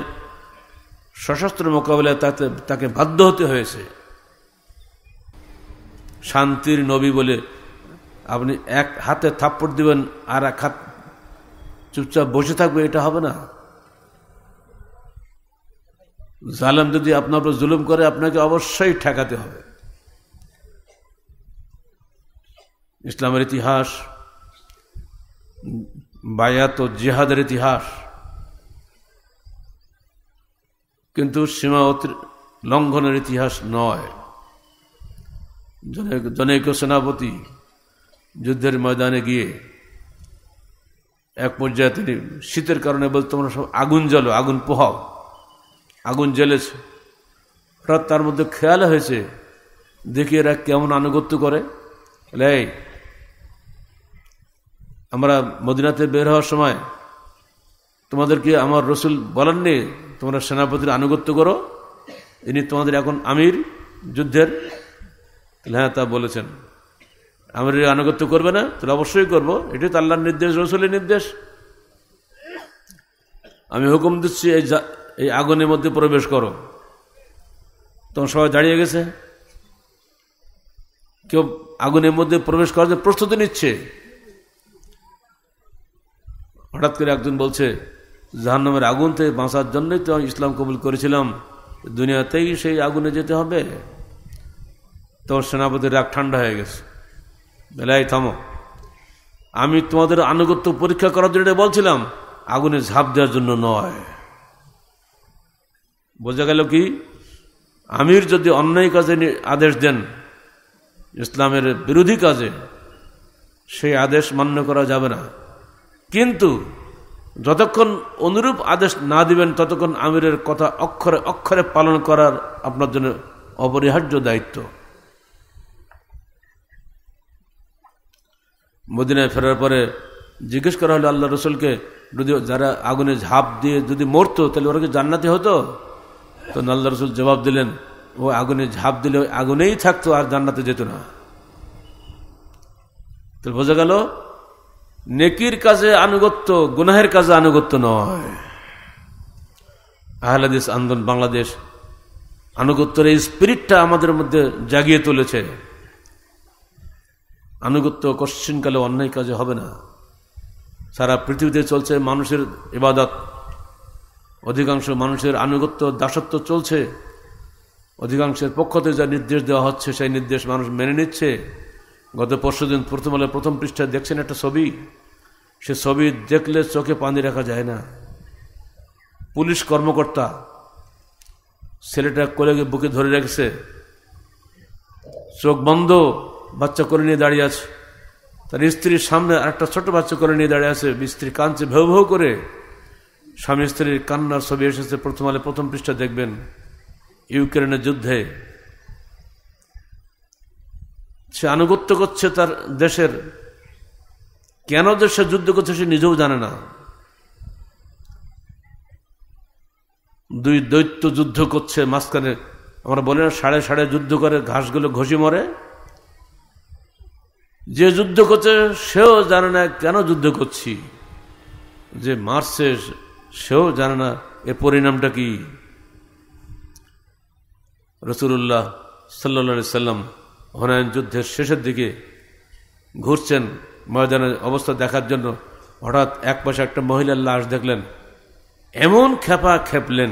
সশস্ত্র মোকাবেলায় তাতে তাকে বাধ্য হতে হয়েছে শান্তির নবী বলে আপনি এক হাতে থাপ্পড় দিবেন আর এক হাত চুপচাপ বসে থাকবে এটা হবে না জালাম যদি আপনার উপর জুলুম করে আপনাকে অবশ্যই ঠেকাতে হবে ইসলামের ইতিহাস বায়াত ও জিহাদের ইতিহাস কিন্তু সীমা লঙ্ঘনের ইতিহাস নয় জনৈক সেনাপতি যুদ্ধের ময়দানে গিয়ে এক পর্যায়ে তিনি শীতের কারণে বলতে তোমরা সব আগুন জ্বলো আগুন পোহাও আগুন জ্বলেছে হঠাৎ তার মধ্যে খেয়াল হয়েছে দেখি এরা কেমন আনুগত্য করে এই আমরা মদিনাতে বের হওয়ার সময় তোমাদেরকে আমার রসুল বলেননি তোমরা সেনাপতির আনুগত্য করো ইনি তোমাদের এখন আমির যুদ্ধের হ্যাঁ তা বলেছেন আমার আনুগত্য করবে না তাহলে অবশ্যই করব এটি তো আল্লাহর নির্দেশ রসুলের নির্দেশ আমি হুকুম দিচ্ছি এই এই আগুনের মধ্যে প্রবেশ করো তখন সবাই দাঁড়িয়ে গেছে কেউ আগুনের মধ্যে প্রবেশ করার প্রস্তুতি নিচ্ছে হঠাৎ করে একজন বলছে জাহান্নামের আগুন থেকে বাঁচার জন্যই তো ইসলাম কবুল করেছিলাম দুনিয়াতেই সেই আগুনে যেতে হবে তোমার সেনাপতির রাগ ঠান্ডা হয়ে গেছে বেলাই থামো আমি তোমাদের আনুগত্য পরীক্ষা করার জন্য বলছিলাম আগুনে ঝাঁপ দেওয়ার জন্য নয় বোঝা গেল কি আমির যদি অন্যায় কাজে আদেশ দেন ইসলামের বিরোধী কাজে সেই আদেশ মান্য করা যাবে না কিন্তু যতক্ষণ অনুরূপ আদেশ না দিবেন ততক্ষণ আমিরের কথা অক্ষরে অক্ষরে পালন করার আপনার জন্য অপরিহার্য দায়িত্ব মদিনায় ফেরার পরে জিজ্ঞেস করা হলো আল্লাহ রসুলকে যদি যারা আগুনে ঝাঁপ দিয়ে যদি মরতো তাহলে ওরা কি জান্নাতি হতো তো আল্লাহ রসুল জবাব দিলেন ও আগুনে ঝাঁপ দিলে ওই আগুনেই থাকতো আর জান্নাতে যেত না তো বোঝা গেল নেকির কাজে আনুগত্য গুনাহের কাজে আনুগত্য নয় আহলাদিস আন্দোলন বাংলাদেশ আনুগত্যের এই স্পিরিটটা আমাদের মধ্যে জাগিয়ে তুলেছে আনুগত্য কশ্চিনকালে অন্যায় কাজে হবে না সারা পৃথিবীতে চলছে মানুষের ইবাদত অধিকাংশ মানুষের আনুগত্য দাসত্ব চলছে অধিকাংশের পক্ষতে যা নির্দেশ দেওয়া হচ্ছে সেই নির্দেশ মানুষ মেনে নিচ্ছে গত পরশুদিন প্রথম আলো প্রথম পৃষ্ঠায় দেখছেন একটা ছবি সে ছবি দেখলে চোখে পানি রাখা যায় না পুলিশ কর্মকর্তা ছেলেটা কোলেকে বুকে ধরে রেখেছে চোখ বন্ধ বাচ্চা করে নিয়ে দাঁড়িয়ে আছে তার স্ত্রীর সামনে আরেকটা ছোট বাচ্চা করে নিয়ে দাঁড়িয়ে আছে স্ত্রী কাঁদছে ভেউ ভেউ করে স্বামী স্ত্রীর কান্নার ছবি এসেছে প্রথম আলে প্রথম পৃষ্ঠা দেখবেন ইউক্রেনের যুদ্ধে সে আনুগত্য করছে তার দেশের কেন দেশে যুদ্ধ করছে সে নিজেও জানে না দুই দৈত্য যুদ্ধ করছে মাঝখানে আমরা বলি না সাড়ে সাড়ে যুদ্ধ করে ঘাসগুলো ঘষি মরে যে যুদ্ধ করছে সেও জানে না কেন যুদ্ধ করছি যে মারছে সেও জানে না এর পরিণামটা কি রসুল্লাহ সাল্লা সাল্লাম হনায়ন যুদ্ধের শেষের দিকে ঘুরছেন ময়দানের অবস্থা দেখার জন্য হঠাৎ এক পাশে একটা মহিলার লাশ দেখলেন এমন খেপা খেপলেন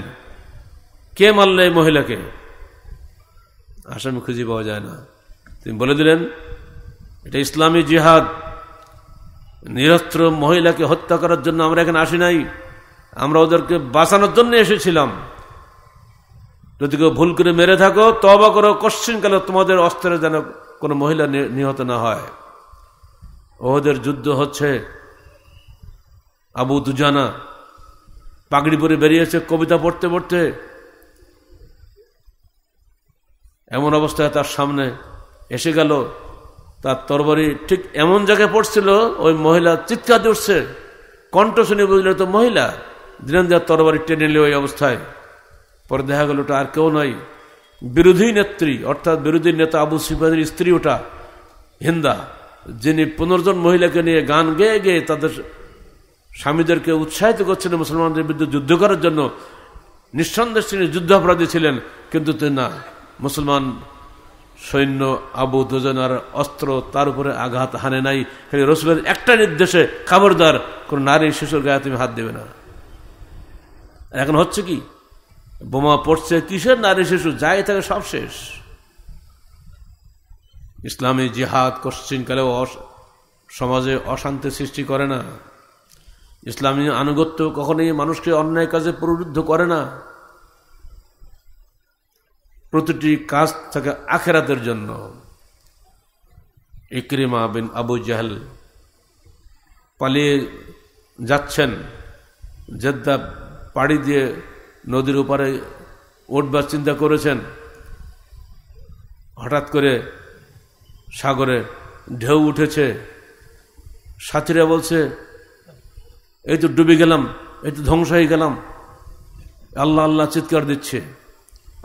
কে মারলে এই মহিলাকে আসামি খুঁজে পাওয়া যায় না তিনি বলে দিলেন এটা ইসলামী জিহাদ নিরস্ত্র মহিলাকে হত্যা করার জন্য আমরা এখানে আসি নাই আমরা ওদেরকে বাঁচানোর জন্য এসেছিলাম যদি কেউ ভুল করে মেরে থাকো তবা করো কশ্চিনকালে তোমাদের অস্ত্রে যেন কোনো মহিলা নিহত না হয় ওদের যুদ্ধ হচ্ছে আবু দুজানা পাগড়ি পরে বেরিয়েছে কবিতা পড়তে পড়তে এমন অবস্থায় তার সামনে এসে গেল তার তরবারি ঠিক এমন জায়গায় পড়ছিল ওই মহিলা চিৎকার দিয়ে কণ্ঠ শুনে বুঝলে তো মহিলা দিনান্দার তরবারি টেনে নিল ওই অবস্থায় পরে দেখা গেল ওটা আর কেউ নয় বিরোধী নেত্রী অর্থাৎ বিরোধী নেতা আবু সিফাদের স্ত্রী ওটা হিন্দা যিনি পনেরোজন মহিলাকে নিয়ে গান গেয়ে গেয়ে তাদের স্বামীদেরকে উৎসাহিত করছিলেন মুসলমানদের বিরুদ্ধে যুদ্ধ করার জন্য নিঃসন্দেহ তিনি যুদ্ধাপরাধী ছিলেন কিন্তু তিনি না মুসলমান সৈন্য আবু দুজনার অস্ত্র তার উপরে আঘাত হানে নাই খালি রসুলের একটা নির্দেশে খাবারদার কোনো নারী শিশুর গায়ে তুমি হাত দেবে না এখন হচ্ছে কি বোমা পড়ছে কিসের নারী শিশু যাই থাকে সব শেষ ইসলামী জিহাদ কশ্চিনকালে সমাজে অশান্তি সৃষ্টি করে না ইসলামী আনুগত্য কখনোই মানুষকে অন্যায় কাজে প্রবৃদ্ধ করে না প্রতিটি কাজ থাকে আখেরাতের জন্য ইকরিমা বিন আবু জাহেল পালিয়ে যাচ্ছেন জেদ্দা পাড়ি দিয়ে নদীর ওপারে উঠবার চিন্তা করেছেন হঠাৎ করে সাগরে ঢেউ উঠেছে সাথীরা বলছে এই তো ডুবে গেলাম এই তো ধ্বংস হয়ে গেলাম আল্লাহ আল্লাহ চিৎকার দিচ্ছে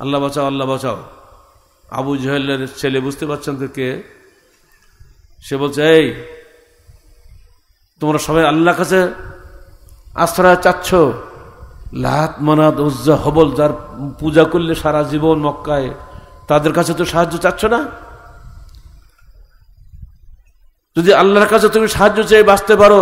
আল্লাহ বাঁচাও আল্লাহ বাঁচাও আবু জহেলের ছেলে বুঝতে পারছেন তো কে সে বলছে এই তোমরা সবাই আল্লাহ কাছে আশ্রয় চাচ্ছ লাহাত মানাত উজ্জা হবল যার পূজা করলে সারা জীবন মক্কায় তাদের কাছে তো সাহায্য চাচ্ছ না যদি আল্লাহর কাছে তুমি সাহায্য চেয়ে বাঁচতে পারো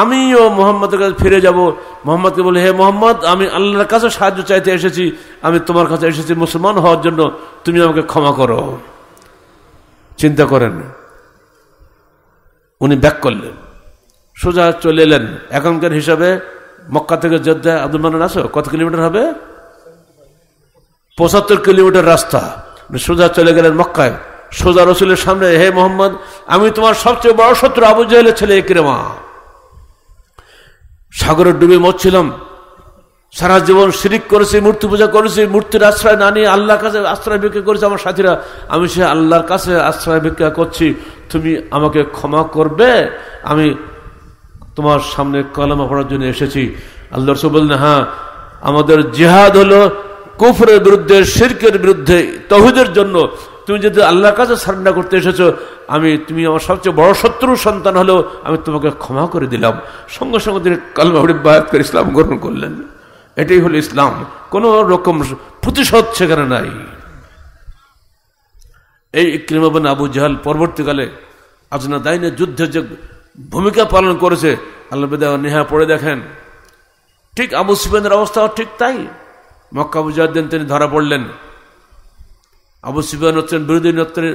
আমিও মোহাম্মদের কাছে ফিরে যাব মোহাম্মদকে বলি হে মোহাম্মদ আমি আল্লাহর কাছে সাহায্য চাইতে এসেছি আমি তোমার কাছে এসেছি মুসলমান হওয়ার জন্য তুমি আমাকে ক্ষমা করো চিন্তা করেন উনি ব্যাক করলেন সোজা চলে এলেন এখনকার হিসাবে মক্কা থেকে জেদ্দা আব্দুল মানান আসো কত কিলোমিটার হবে পঁচাত্তর কিলোমিটার রাস্তা সোজা চলে গেলেন মক্কায় সোজা রসুলের সামনে হে মোহাম্মদ আমি তোমার সবচেয়ে বড় শত্রু আবু জাহেলের ছেলে একরেমা সাগরে ডুবে মরছিলাম সারা জীবন শিরিক করেছি মূর্তি পূজা করেছি মূর্তির আশ্রয় না নিয়ে আল্লাহর কাছে আশ্রয় ভিক্ষা করেছি আমার সাথীরা আমি সে আল্লাহর কাছে আশ্রয় ভিক্ষা করছি তুমি আমাকে ক্ষমা করবে আমি তোমার সামনে কলম পড়ার জন্য এসেছি আল্লাহর সব বললেন হ্যাঁ আমাদের জেহাদ হলো কুফরের বিরুদ্ধে শিরকের বিরুদ্ধে তহুদের জন্য তুমি যদি আল্লাহর কাছে সারেন্ডার করতে এসেছো আমি তুমি আমার সবচেয়ে বড় শত্রু সন্তান হলেও আমি তোমাকে ক্ষমা করে দিলাম সঙ্গে সঙ্গে তিনি কালমা বায়াত করে ইসলাম গ্রহণ করলেন এটাই হলো ইসলাম কোনো রকম প্রতিশোধ সেখানে নাই এই ইক্রিমাবান আবু জাহাল পরবর্তীকালে আজনা দাইনে যুদ্ধে যে ভূমিকা পালন করেছে আল্লাহ নেহা পড়ে দেখেন ঠিক আবু সুফিয়ানের অবস্থাও ঠিক তাই মক্কা মুজাহিদ্দিন তিনি ধরা পড়লেন আবু সিবান হচ্ছেন বিরোধী নেত্রের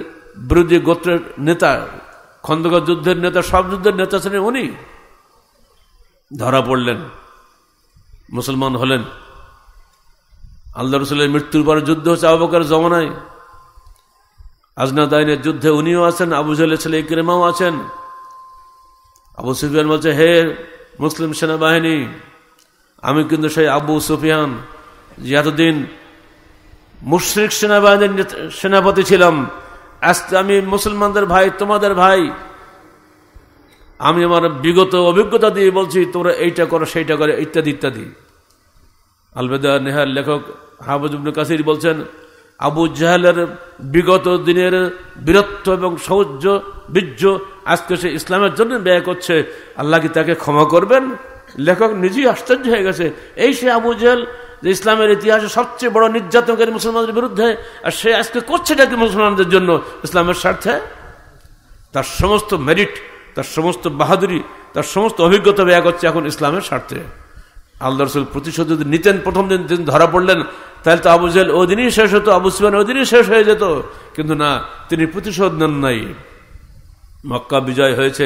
বিরোধী গোত্রের নেতা খন্দকার যুদ্ধের নেতা সব যুদ্ধের নেতা ছিলেন উনি ধরা পড়লেন মুসলমান হলেন আল্লাহ রসুলের মৃত্যুর পরে যুদ্ধ হচ্ছে আবাকার জমানায় আজনা যুদ্ধে উনিও আছেন আবু জলের ছেলে ইকরিমাও আছেন আবু সুফিয়ান বলছে হে মুসলিম সেনাবাহিনী আমি কিন্তু সেই আবু সুফিয়ান যে এতদিন মুশ্রিক সেনাবাহিনীর সেনাপতি ছিলাম আজকে আমি মুসলমানদের ভাই তোমাদের ভাই আমি আমার বিগত অভিজ্ঞতা দিয়ে বলছি তোমরা এইটা করো সেইটা করে ইত্যাদি ইত্যাদি আলবেদা নেহার লেখক হাবুজুবনে কাসির বলছেন আবু জাহালের বিগত দিনের বীরত্ব এবং সৌজ্য বীর্য আজকে সে ইসলামের জন্য ব্যয় করছে আল্লাহ কি তাকে ক্ষমা করবেন লেখক নিজেই আশ্চর্য হয়ে গেছে এই সে আবু জাহাল যে ইসলামের ইতিহাসে সবচেয়ে বড় নির্যাতনকারী মুসলমানদের বিরুদ্ধে আর সে আজকে করছে কি মুসলমানদের জন্য ইসলামের স্বার্থে তার সমস্ত মেরিট তার সমস্ত বাহাদুরি তার সমস্ত অভিজ্ঞতা ব্যয় করছে এখন ইসলামের স্বার্থে আল্লাহ রসুল প্রতিশোধ যদি নিতেন প্রথম দিন তিনি ধরা পড়লেন তাহলে তো আবু জাহেল ওদিনই শেষ হতো আবু সুবান ওদিনই শেষ হয়ে যেত কিন্তু না তিনি প্রতিশোধ নেন নাই মক্কা বিজয় হয়েছে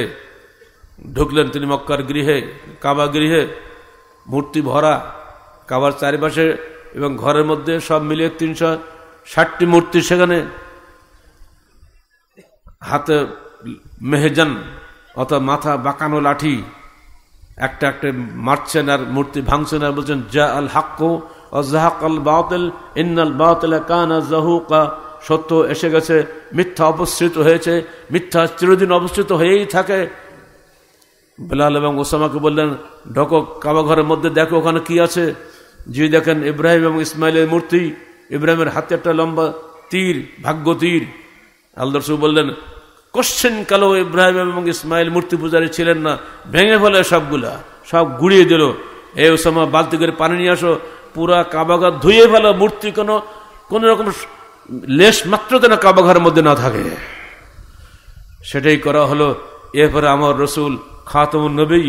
ঢুকলেন তিনি মক্কার গৃহে কাবা গৃহে মূর্তি ভরা কাবার চারিপাশে এবং ঘরের মধ্যে সব মিলিয়ে তিনশো ষাটটি মূর্তি সেখানে হাতে মেহেজান অর্থাৎ মাথা বাঁকানো লাঠি একটা একটা মারছেন আর মূর্তি ভাঙছেন আর বলছেন জা আল হাক্কো অজাহাক আল বাউতেল ইন্নাল বাউতেল কানা জাহুকা সত্য এসে গেছে মিথ্যা অবস্থিত হয়েছে মিথ্যা চিরদিন অবস্থিত হয়েই থাকে বেলাল এবং ওসামাকে বললেন ঢকো কাবা ঘরের মধ্যে দেখো ওখানে কি আছে যে দেখেন ইব্রাহিম এবং ইসমাইলের মূর্তি ইব্রাহিমের হাতে একটা লম্বা তীর ভাগ্য তীর আলদরসু বললেন কোশ্চেন কালো ইব্রাহিম এবং ইসমাইল মূর্তি পূজারী ছিলেন না ভেঙে ফেলে সবগুলা সব গুড়িয়ে দিল এ সময় বালতি করে পানি নিয়ে আসো পুরা কাবাঘর ধুয়ে ফেলো মূর্তি কোনো কোনো রকম লেশ মাত্র যেন কাবাঘরের মধ্যে না থাকে সেটাই করা হলো এরপরে আমার রসুল খাতম নবী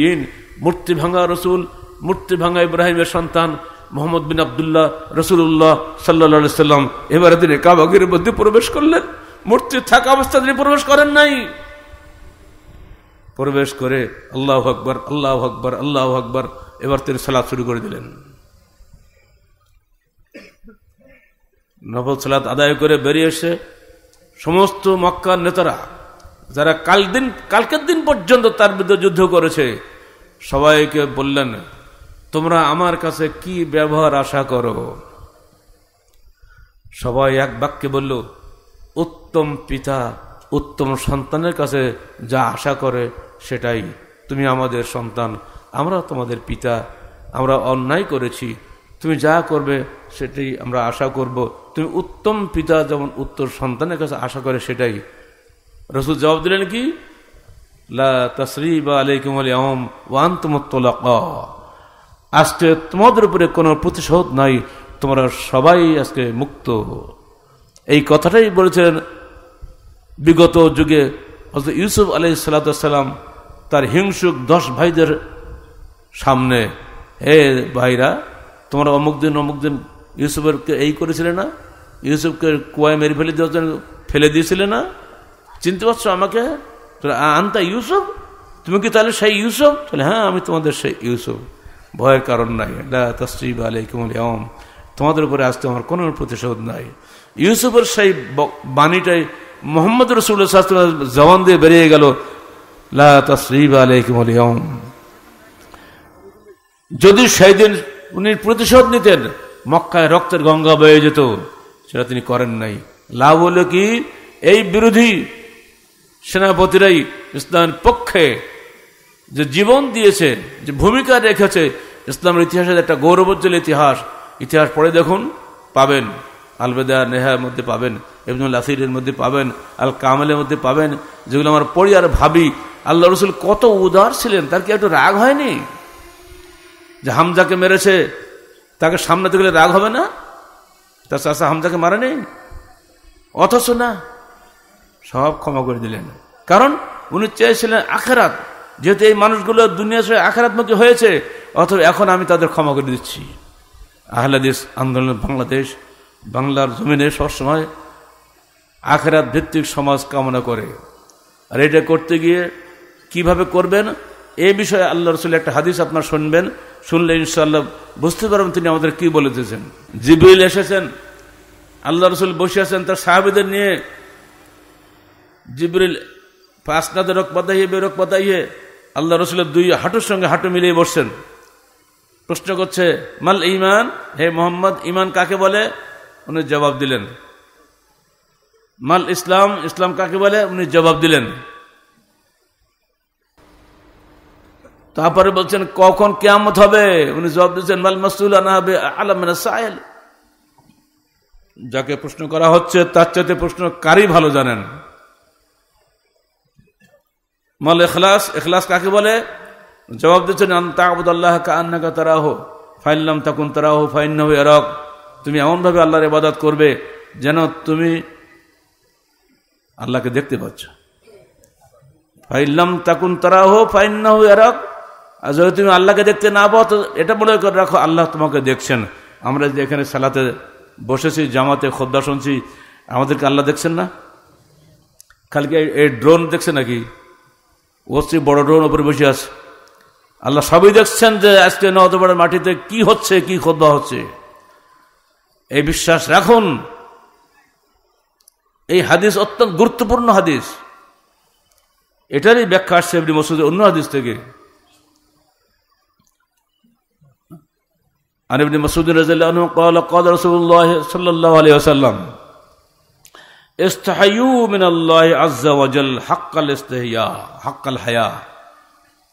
মূর্তি ভাঙা রসুল মূর্তি ভাঙা ইব্রাহিমের সন্তান মোহাম্মদ বিন আবদুল্লাহ রসুল্লাহ সাল্লা সাল্লাম এবারে তিনি কাবাগির মধ্যে প্রবেশ করলেন মূর্তি থাকা অবস্থা তিনি প্রবেশ করেন নাই প্রবেশ করে আল্লাহ আকবর আল্লাহ আকবর আল্লাহ আকবর এবার তিনি সালাদ শুরু করে দিলেন নফল সালাদ আদায় করে বেরিয়ে এসে সমস্ত মক্কার নেতারা যারা কাল দিন কালকের দিন পর্যন্ত তার বিরুদ্ধে যুদ্ধ করেছে সবাইকে বললেন তোমরা আমার কাছে কি ব্যবহার আশা করো সবাই এক বাক্যে বলল উত্তম পিতা উত্তম সন্তানের কাছে যা আশা করে সেটাই তুমি আমাদের সন্তান আমরা তোমাদের পিতা আমরা অন্যায় করেছি তুমি যা করবে সেটাই আমরা আশা করব তুমি উত্তম পিতা যেমন উত্তর সন্তানের কাছে আশা করে সেটাই রসুল জবাব দিলেন কি লা তসরিবা আলাইকুম আলিয়ম ওয়ান্তমত্তলাকা আজকে তোমাদের উপরে কোনো প্রতিশোধ নাই তোমরা সবাই আজকে মুক্ত এই কথাটাই বলেছিলেন বিগত যুগে হজরত ইউসুফ আলি সাল্লাম তার হিংসুক দশ ভাইদের সামনে হে ভাইরা তোমরা অমুক দিন অমুক দিন ইউসুফেরকে এই করেছিলে না ইউসুফকে কুয়ায় মেরে ফেলে দেওয়ার জন্য ফেলে দিয়েছিলে না চিনতে পারছো আমাকে আনতা ইউসুফ তুমি কি তাহলে সেই ইউসুফ তাহলে হ্যাঁ আমি তোমাদের সেই ইউসুফ ভয়ের কারণ নাই তসরিব আলাইকুমুল ইয়ম তোমাদের উপরে আসতে আমার কোনো প্রতিশোধ নাই ইউসুফের সেই বাণীটাই মোহাম্মদ রসুল্লাহ জবান দিয়ে বেরিয়ে গেল লা ইয়ম যদি সেই দিন উনি প্রতিশোধ নিতেন মক্কায় রক্তের গঙ্গা বয়ে যেত সেটা তিনি করেন নাই লাভ হলো কি এই বিরোধী সেনাপতিরাই ইসলামের পক্ষে যে জীবন দিয়েছেন যে ভূমিকা রেখেছে ইসলামের ইতিহাসের একটা গৌরবোজ্জ্বল ইতিহাস ইতিহাস পড়ে দেখুন পাবেন আলবেদা নেহার মধ্যে পাবেন এবনুল আসিরের মধ্যে পাবেন আল কামালের মধ্যে পাবেন যেগুলো আমার পড়ি আর ভাবি আল্লাহ রসুল কত উদার ছিলেন তার কি একটু রাগ হয়নি যে হামজাকে মেরেছে তাকে সামনে গেলে রাগ হবে না তার চাষা হামজাকে নেই অথচ না সব ক্ষমা করে দিলেন কারণ উনি চেয়েছিলেন আখেরাত যেহেতু এই মানুষগুলো দুনিয়া সে আখারাত্মক হয়েছে অথবা এখন আমি তাদের ক্ষমা করে দিচ্ছি আহলাদিস আন্দোলন বাংলাদেশ বাংলার জমিনে সবসময় আখেরাত ভিত্তিক সমাজ কামনা করে আর এটা করতে গিয়ে কিভাবে করবেন এ বিষয়ে আল্লাহ রসুল একটা হাদিস আপনার শুনবেন শুনলে ইনশাল্লাহ বুঝতে পারবেন তিনি আমাদের কি বলেতেছেন জিবিল এসেছেন আল্লাহ রসুল বসে আছেন তার সাহাবিদের নিয়ে জিবরিল পাসনাদের রক পাতাইয়ে বেরক পাতাইয়ে আল্লাহ রসুলের দুই হাঁটুর সঙ্গে হাঁটু মিলিয়ে বসছেন প্রশ্ন করছে মাল ইমান হে মোহাম্মদ ইমান কাকে বলে উনি জবাব দিলেন মাল ইসলাম ইসলাম কাকে বলে উনি জবাব দিলেন তারপরে বলছেন কখন কেয়ামত হবে উনি জবাব দিচ্ছেন মাল মাসুল আনা হবে আলম সাহেল যাকে প্রশ্ন করা হচ্ছে তার চাইতে কারই ভালো জানেন মাল এখলাস এখলাস কাকে বলে জবাব দিচ্ছেন আবুদাল্লাহ কান্নাকা তারাহ ফাইল্লাম তাকুন তারাহ ফাইন্না এরক তুমি এমনভাবে আল্লাহর ইবাদত করবে যেন তুমি আল্লাহকে দেখতে পাচ্ছ ফাইল্লাম তাকুন তারাহ ফাইন্না এরক আর যদি তুমি আল্লাহকে দেখতে না পাও তো এটা মনে করে রাখো আল্লাহ তোমাকে দেখছেন আমরা যে এখানে সালাতে বসেছি জামাতে খদ্দা শুনছি আমাদেরকে আল্লাহ দেখছেন না কালকে এই ড্রোন দেখছে নাকি ওর স্ত্রী বড় ড্রোন ওপরে বসে আছে আল্লাহ সবই দেখছেন যে আজকে নওয়াজপাড়ার মাটিতে কি হচ্ছে কি খোদবা হচ্ছে এই বিশ্বাস রাখুন এই হাদিস অত্যন্ত গুরুত্বপূর্ণ হাদিস এটারই ব্যাখ্যা আসছে এমনি মসজিদ অন্য হাদিস থেকে আর এমনি مسعود রাজ্লাহ الله عنه قال قال رسول হাক্কাল হায়া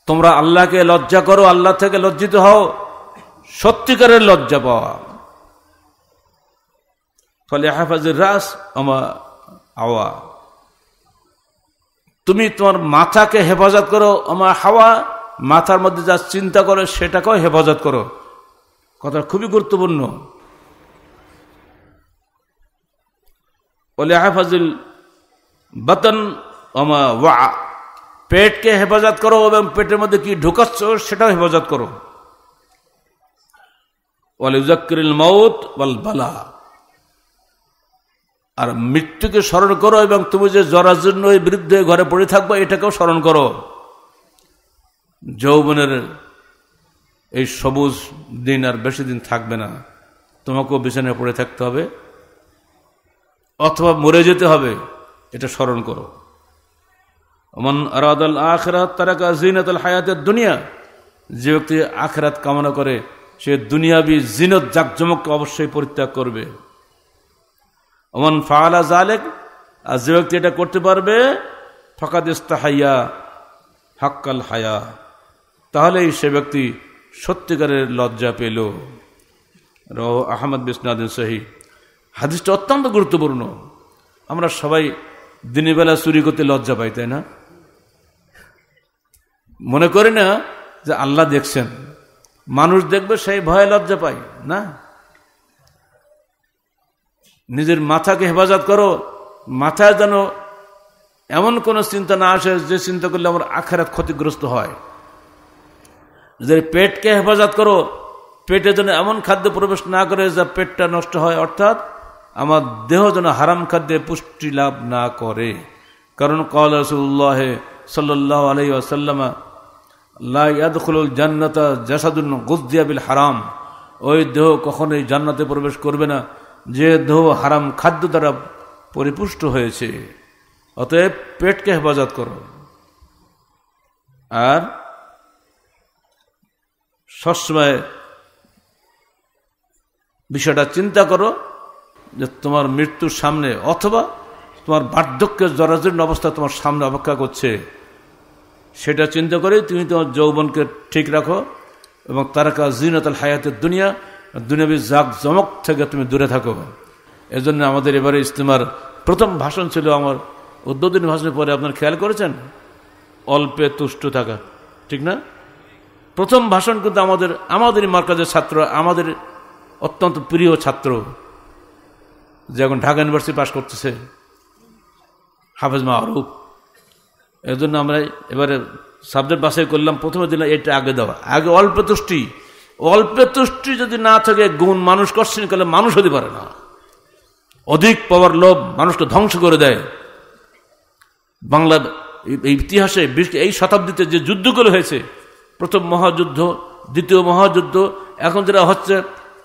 তোমরা আল্লাহকে লজ্জা করো আল্লাহ থেকে লজ্জিত হও সত্যিকারের লজ্জা পাওয়া ফলে হাফাজের রাস আমার আওয়া তুমি তোমার মাথাকে হেফাজত করো আমার হাওয়া মাথার মধ্যে যা চিন্তা করো সেটাকেও হেফাজত করো কথা খুবই গুরুত্বপূর্ণ ওলে হেফাজুল বাতন ওয়া পেটকে হেফাজত করো এবং পেটের মধ্যে কি ঢুকাচ্ছ সেটাও হেফাজত করো ওয়ালিউজাক্কিরিল মৌত ওয়াল বালা আর মৃত্যুকে স্মরণ করো এবং তুমি যে জরাজীর্ণ ওই বিরুদ্ধে ঘরে পড়ে থাকবো এটাকেও স্মরণ করো যৌবনের এই সবুজ দিন আর বেশি দিন থাকবে না তোমাকেও বিছানায় পড়ে থাকতে হবে অথবা মরে যেতে হবে এটা স্মরণ করো অমন আরাদাল আখরাত তারা জিনাতাল হায়াতের দুনিয়া যে ব্যক্তি আখরাত কামনা করে সে দুনিয়াবি জিনত জাকজমককে অবশ্যই পরিত্যাগ করবে অমন ফালা জালেক আর যে ব্যক্তি এটা করতে পারবে ফকাদ ইস্তাহাইয়া হাক্কাল হায়া তাহলেই সে ব্যক্তি সত্যিকারের লজ্জা পেল রহ আহমদ বিসনাদিন সহি হাদিসটা অত্যন্ত গুরুত্বপূর্ণ আমরা সবাই দিনের বেলা চুরি করতে লজ্জা পাই তাই না মনে করি না যে আল্লাহ দেখছেন মানুষ দেখবে সেই ভয়ে লজ্জা পায় না নিজের মাথাকে হেফাজত করো মাথায় যেন এমন কোনো চিন্তা না আসে যে চিন্তা করলে আমার আখেরাত ক্ষতিগ্রস্ত হয় নিজের পেটকে হেফাজত করো পেটে যেন এমন খাদ্য প্রবেশ না করে যা পেটটা নষ্ট হয় অর্থাৎ আমার দেহ যেন হারাম খাদ্যে পুষ্টি লাভ না করে কারণ কল রসুল্লাহ সাল্লাহ আলাই আসাল্লামা লাইয়াদুল জান্নাতা জাসাদুল গুজদিয়াবিল হারাম ওই দেহ কখনোই জান্নাতে প্রবেশ করবে না যে দেহ হারাম খাদ্য দ্বারা পরিপুষ্ট হয়েছে অতএব পেটকে হেফাজত করো আর সবসময় বিষয়টা চিন্তা করো যে তোমার মৃত্যুর সামনে অথবা তোমার বার্ধক্যের জরাজীর্ণ অবস্থা তোমার সামনে অপেক্ষা করছে সেটা চিন্তা করে তুমি তোমার যৌবনকে ঠিক রাখো এবং তারকা জিনাতাল হায়াতের দুনিয়া দুনিয়াবী জাক জমক থেকে তুমি দূরে থাকো এজন্য আমাদের এবারে ইজতেমার প্রথম ভাষণ ছিল আমার উদ্বোধন ভাষণের পরে আপনার খেয়াল করেছেন অল্পে তুষ্ট থাকা ঠিক না প্রথম ভাষণ কিন্তু আমাদের আমাদের মার্কাজের ছাত্র আমাদের অত্যন্ত প্রিয় ছাত্র যে এখন ঢাকা ইউনিভার্সিটি পাশ করতেছে হাফেজ মাহরুফ এর জন্য আমরা এবারে সাবজেক্ট বাসাই করলাম প্রথমে দিলাম এটা আগে দেওয়া আগে অল্পে তুষ্টি অল্পে তুষ্টি যদি না থাকে গুণ মানুষ করছেন করলে মানুষ হতে পারে না অধিক পাওয়ার লোভ মানুষকে ধ্বংস করে দেয় বাংলার ইতিহাসে এই শতাব্দীতে যে যুদ্ধগুলো হয়েছে প্রথম মহাযুদ্ধ দ্বিতীয় মহাযুদ্ধ এখন যেটা হচ্ছে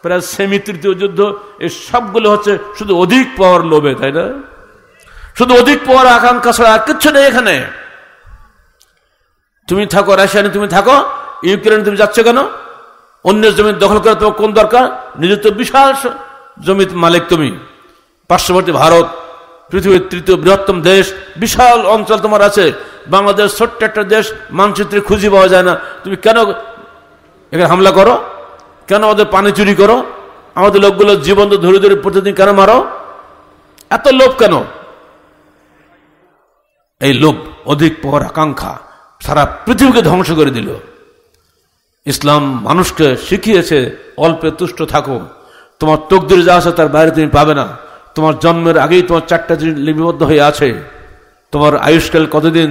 প্রায় সেমি তৃতীয় যুদ্ধ এই সবগুলো হচ্ছে শুধু অধিক পাওয়ার লোভে তাই না শুধু অধিক পাওয়ার আকাঙ্ক্ষা ছাড়া কিচ্ছু নেই এখানে তুমি থাকো রাশিয়ানে তুমি থাকো ইউক্রেনে তুমি যাচ্ছ কেন অন্য জমি দখল করা তোমার কোন দরকার নিজের তো বিশাল জমির মালিক তুমি পার্শ্ববর্তী ভারত পৃথিবীর তৃতীয় বৃহত্তম দেশ বিশাল অঞ্চল তোমার আছে বাংলাদেশ ছোট্ট একটা দেশ মানচিত্রে খুঁজে পাওয়া যায় না তুমি কেন এখানে হামলা করো কেন আমাদের পানি চুরি করো আমাদের লোকগুলো জীবন তো ধরে ধরে প্রতিদিন কেন মারো এত লোভ কেন এই লোভ অধিক পর আকাঙ্ক্ষা সারা পৃথিবীকে ধ্বংস করে দিল ইসলাম মানুষকে শিখিয়েছে অল্পে তুষ্ট থাকো তোমার তকদির যা আছে তার বাইরে তুমি পাবে না তোমার জন্মের আগেই তোমার চারটা জিনিস লিপিবদ্ধ হয়ে আছে তোমার আয়ুষ্কাল কতদিন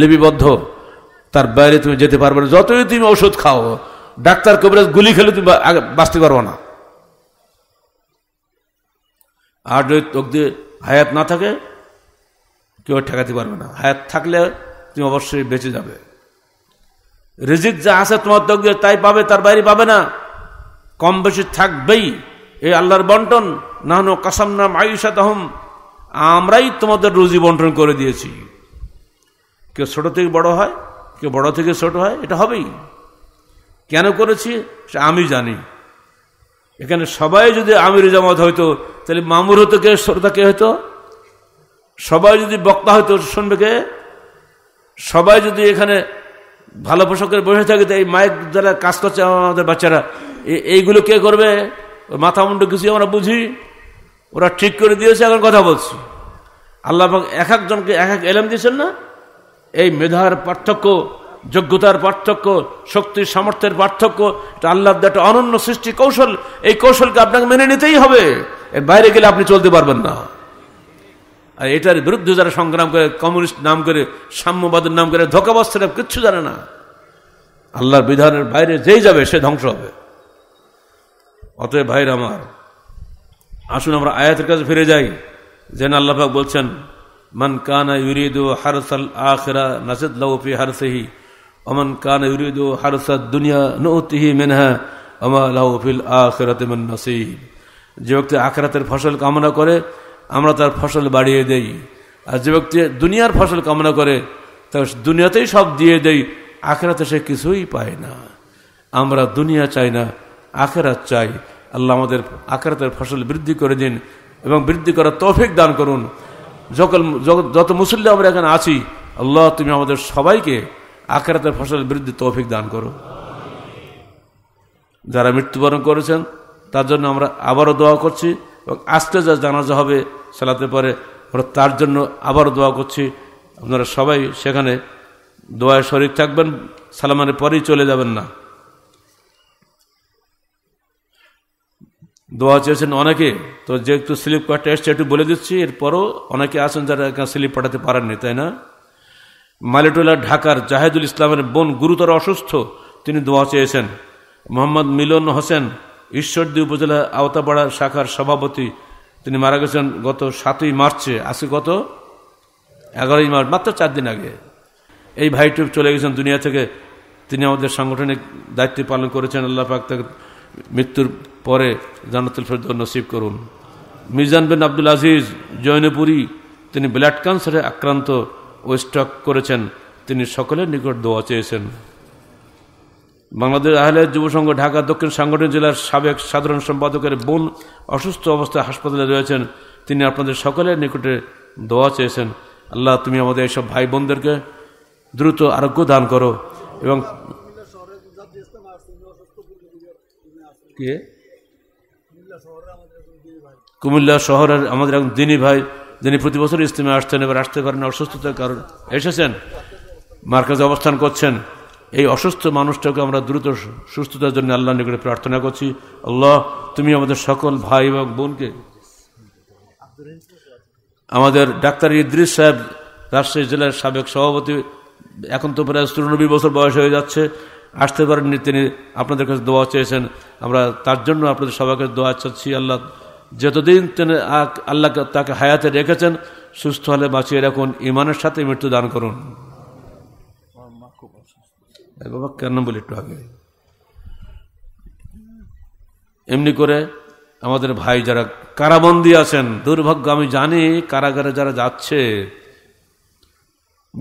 লিপিবদ্ধ তার বাইরে তুমি যেতে পারবে না যতই তুমি ওষুধ খাও ডাক্তার কবিরাজ গুলি খেলে তুমি বাঁচতে পারবো না আর যদি তকদির হায়াত না থাকে কেউ ঠেকাতে পারবে না হায়াত থাকলে তুমি অবশ্যই বেঁচে যাবে রিজিক যা আছে তোমার তকদির তাই পাবে তার বাইরে পাবে না কম বেশি থাকবেই এই আল্লাহর বন্টন না হনো কাসাম নাম আয়ুষা তহম আমরাই তোমাদের রুজি বন্টন করে দিয়েছি কেউ ছোট থেকে বড় হয় কেউ বড় থেকে ছোট হয় এটা হবেই কেন করেছি আমি জানি এখানে সবাই যদি আমির জামাত হইতো তাহলে মামুর হতো কে শ্রোতা কে হতো সবাই যদি বক্তা হইতো শুনবে কে সবাই যদি এখানে ভালো পোশাকের বসে থাকে তাই মায়ের যারা কাজ করছে আমাদের বাচ্চারা এইগুলো কে করবে মাথা মুন্ডু কিছু আমরা বুঝি ওরা ঠিক করে দিয়েছে এখন কথা বলছি আল্লাহ এক একজনকে এক এক এলাম দিয়েছেন না এই মেধার পার্থক্য যোগ্যতার পার্থক্য শক্তির সামর্থ্যের পার্থক্য এটা আল্লাহ একটা অনন্য সৃষ্টি কৌশল এই কৌশলকে আপনাকে মেনে নিতেই হবে এর বাইরে গেলে আপনি চলতে পারবেন না আর এটার বিরুদ্ধে যারা সংগ্রাম করে কমিউনিস্ট নাম করে সাম্যবাদের নাম করে ধোকাবস্থাটা কিচ্ছু জানে না আল্লাহর বিধানের বাইরে যেই যাবে সে ধ্বংস হবে অতএব ভাইর আমার আসুন আমরা আয়াতের কাছে ফিরে যাই যেন আল্লাহাক বলছেন মান কানা ইউরিদ হারসাল আখরা নাসিদ লাউফি হারসেহি অমন কান ইউরিদ الدنيا দুনিয়া منها মেনহা له في الاخره من نصيب যে ব্যক্তি আখরাতের ফসল কামনা করে আমরা তার ফসল বাড়িয়ে দেই আর যে ব্যক্তি দুনিয়ার ফসল কামনা করে তার দুনিয়াতেই সব দিয়ে দেই আখেরাতে সে কিছুই পায় না আমরা দুনিয়া চাই না আখেরাত চাই আল্লাহ আমাদের আখেরাতের ফসল বৃদ্ধি করে দিন এবং বৃদ্ধি করার তৌফিক দান করুন যখন যত মুসল্লি আমরা এখানে আছি আল্লাহ তুমি আমাদের সবাইকে আখেরাতের ফসলের বিরুদ্ধে তৌফিক দান করো যারা মৃত্যুবরণ করেছেন তার জন্য আমরা আবারও দোয়া করছি এবং আসতে যা জানাজা হবে সালাতে পরে আমরা তার জন্য আবারও দোয়া করছি আপনারা সবাই সেখানে দোয়ায় শরিক থাকবেন সালামানের পরেই চলে যাবেন না দোয়া চেয়েছেন অনেকে তো যেহেতু স্লিপ কয়েকটা এসছে একটু বলে দিচ্ছি এরপরও অনেকে আছেন যারা স্লিপ পাঠাতে পারেননি তাই না মালেটোলা ঢাকার জাহেদুল ইসলামের বোন গুরুতর অসুস্থ তিনি দোয়া চেয়েছেন মোহাম্মদ মিলন হোসেন ঈশ্বরদী উপজেলা আওতাপাড়া শাখার সভাপতি তিনি মারা গেছেন গত সাতই মার্চে আসে গত এগারোই মার্চ মাত্র চার দিন আগে এই ভাইটি চলে গেছেন দুনিয়া থেকে তিনি আমাদের সাংগঠনিক দায়িত্ব পালন করেছেন আল্লাহ পাক তাকে মৃত্যুর পরে জানাতুল ফেরদ নসিব করুন মিজান বিন আব্দুল আজিজ জৈনপুরী তিনি ব্লাড ক্যান্সারে আক্রান্ত ওয়েস্টক করেছেন তিনি সকলের নিকট দোয়া চেয়েছেন বাংলাদেশ আহলে যুব সংঘ ঢাকা দক্ষিণ সাংগঠনিক জেলার সাবেক সাধারণ সম্পাদকের বোন অসুস্থ অবস্থায় হাসপাতালে রয়েছেন তিনি আপনাদের সকলের নিকটে দোয়া চেয়েছেন আল্লাহ তুমি আমাদের এইসব ভাই বোনদেরকে দ্রুত আরোগ্য দান করো এবং কুমিল্লা শহরের আমাদের এক দিনী ভাই যিনি প্রতি বছর ইস্তেমে আসতেন এবার আসতে পারেন অসুস্থতার কারণ এসেছেন মার্কাজে অবস্থান করছেন এই অসুস্থ মানুষটাকে আমরা দ্রুত সুস্থতার জন্য আল্লাহ নিকটে প্রার্থনা করছি আল্লাহ তুমি আমাদের সকল ভাই এবং বোনকে আমাদের ডাক্তার ইদ্রিস সাহেব রাজশাহী জেলার সাবেক সভাপতি এখন তো প্রায় চুরানব্বই বছর বয়স হয়ে যাচ্ছে আসতে পারেননি তিনি আপনাদের কাছে দোয়া চেয়েছেন আমরা তার জন্য আপনাদের সবাইকে দোয়া চাচ্ছি আল্লাহ যতদিন তিনি আল্লাহ তাকে হায়াতে রেখেছেন সুস্থ হলে বাঁচিয়ে রাখুন ইমানের সাথে মৃত্যু দান করুন বাবা কেন বলি একটু আগে এমনি করে আমাদের ভাই যারা কারাবন্দী আছেন দুর্ভাগ্য আমি জানি কারাগারে যারা যাচ্ছে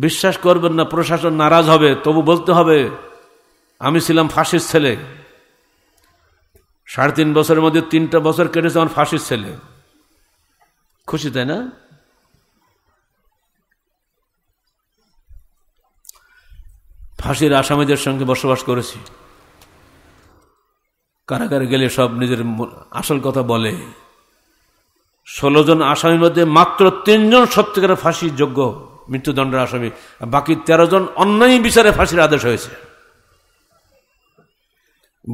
বিশ্বাস করবেন না প্রশাসন নারাজ হবে তবু বলতে হবে আমি ছিলাম ফাঁসির ছেলে সাড়ে তিন বছরের মধ্যে তিনটা বছর কেটেছে আমার ফাঁসির ছেলে খুশি তাই না ফাঁসির আসামিদের সঙ্গে বসবাস করেছি কারাগারে গেলে সব নিজের আসল কথা বলে ষোলো জন আসামির মধ্যে মাত্র তিনজন সত্যিকার ফাঁসি যোগ্য মৃত্যুদণ্ডের আসামি বাকি তেরো জন অন্যায় বিচারে ফাঁসির আদেশ হয়েছে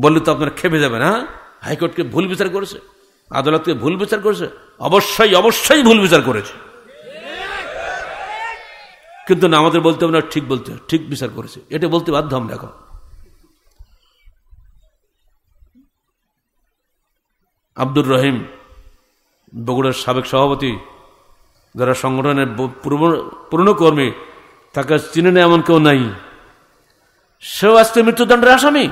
বললে তো আপনারা খেপে যাবেন হ্যাঁ হাইকোর্টকে ভুল বিচার করেছে আদালতকে ভুল বিচার করেছে অবশ্যই অবশ্যই ভুল বিচার করেছে কিন্তু না আমাদের বলতে হবে না ঠিক বলতে ঠিক বিচার করেছে এটা বলতে বাধ্য আমরা এখন আব্দুর রহিম বগুড়ার সাবেক সভাপতি যারা সংগঠনের পুরনো কর্মী তাকে চিনে নেয় এমন কেউ নাই সেও আজকে মৃত্যুদণ্ডের আসামি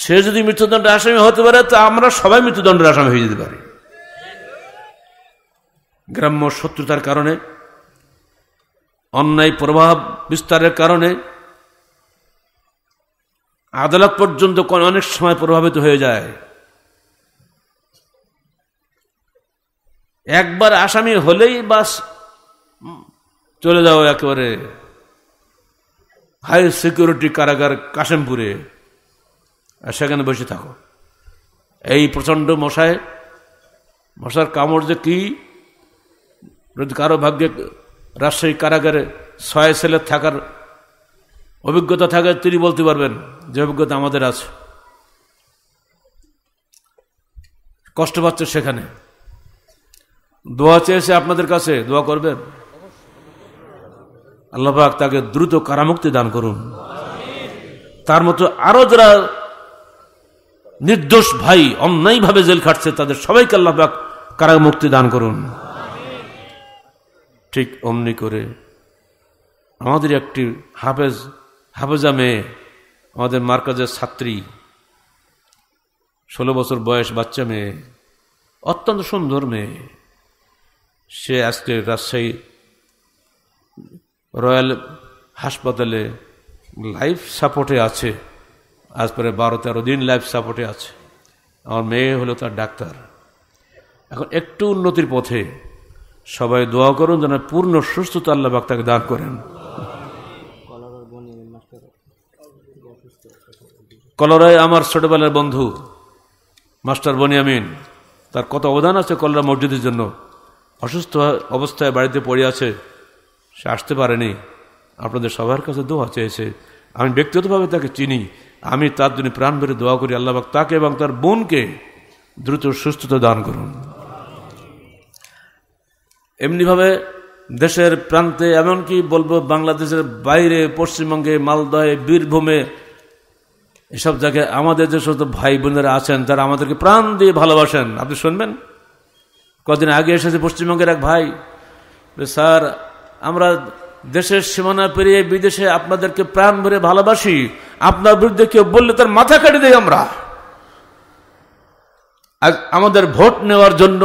সে যদি মৃত্যুদণ্ডের আসামি হতে পারে তো আমরা সবাই মৃত্যুদণ্ডের আসামি হয়ে যেতে পারি গ্রাম্য শত্রুতার কারণে অন্যায় প্রভাব বিস্তারের কারণে আদালত পর্যন্ত অনেক সময় প্রভাবিত হয়ে যায় একবার আসামি হলেই বাস চলে যাও একেবারে হাই সিকিউরিটি কারাগার কাশেমপুরে আর সেখানে বসে থাকো এই প্রচণ্ড মশায় মশার কামড় যে কী যদি কারো ভাগ্যে রাজশাহী কারাগারে ছয় সেলের থাকার অভিজ্ঞতা থাকে তিনি বলতে পারবেন যে অভিজ্ঞতা আমাদের আছে কষ্ট পাচ্ছে সেখানে দোয়া চেয়েছে আপনাদের কাছে দোয়া করবেন আল্লাহাক তাকে দ্রুত কারামুক্তি দান করুন তার মতো আরও যারা নির্দোষ ভাই অন্যায় ভাবে জেল খাটছে তাদের সবাইকে আল্লাহ কারা মুক্তি দান করুন ঠিক অমনি করে আমাদের একটি হাফেজ হাফেজা মেয়ে আমাদের মার্কাজের ছাত্রী ষোলো বছর বয়স বাচ্চা মেয়ে অত্যন্ত সুন্দর মেয়ে সে আজকে রাজশাহী রয়্যাল হাসপাতালে লাইফ সাপোর্টে আছে আজ পরে বারো তেরো দিন লাইফ সাপোর্টে আছে আমার মেয়ে হলো তার ডাক্তার এখন একটু উন্নতির পথে সবাই দোয়া করুন যেন পূর্ণ সুস্থতা আল্লাহ তাকে দান করেন কলরায় আমার ছোটবেলার বন্ধু মাস্টার বনিয়ামিন তার কত অবদান আছে কলরা মসজিদের জন্য অসুস্থ অবস্থায় বাড়িতে পড়ে আছে সে আসতে পারেনি আপনাদের সবার কাছে দোয়া চেয়েছে আমি ব্যক্তিগতভাবে তাকে চিনি আমি তার জন্য প্রাণ ভরে দোয়া করি আল্লাহ তাকে এবং তার বোনকে দ্রুত সুস্থতা দান করুন এমনিভাবে দেশের প্রান্তে এমনকি বলবো বাংলাদেশের বাইরে পশ্চিমবঙ্গে মালদহে বীরভূমে এসব জায়গায় আমাদের যে সমস্ত ভাই বোনেরা আছেন যারা আমাদেরকে প্রাণ দিয়ে ভালোবাসেন আপনি শুনবেন কদিন আগে এসেছে পশ্চিমবঙ্গের এক ভাই স্যার আমরা দেশের সীমানা পেরিয়ে বিদেশে আপনাদেরকে প্রাণ ভরে ভালোবাসি আপনার বিরুদ্ধে কেউ বললে তার মাথা কাটি দেয় আমরা আজ আমাদের ভোট নেওয়ার জন্য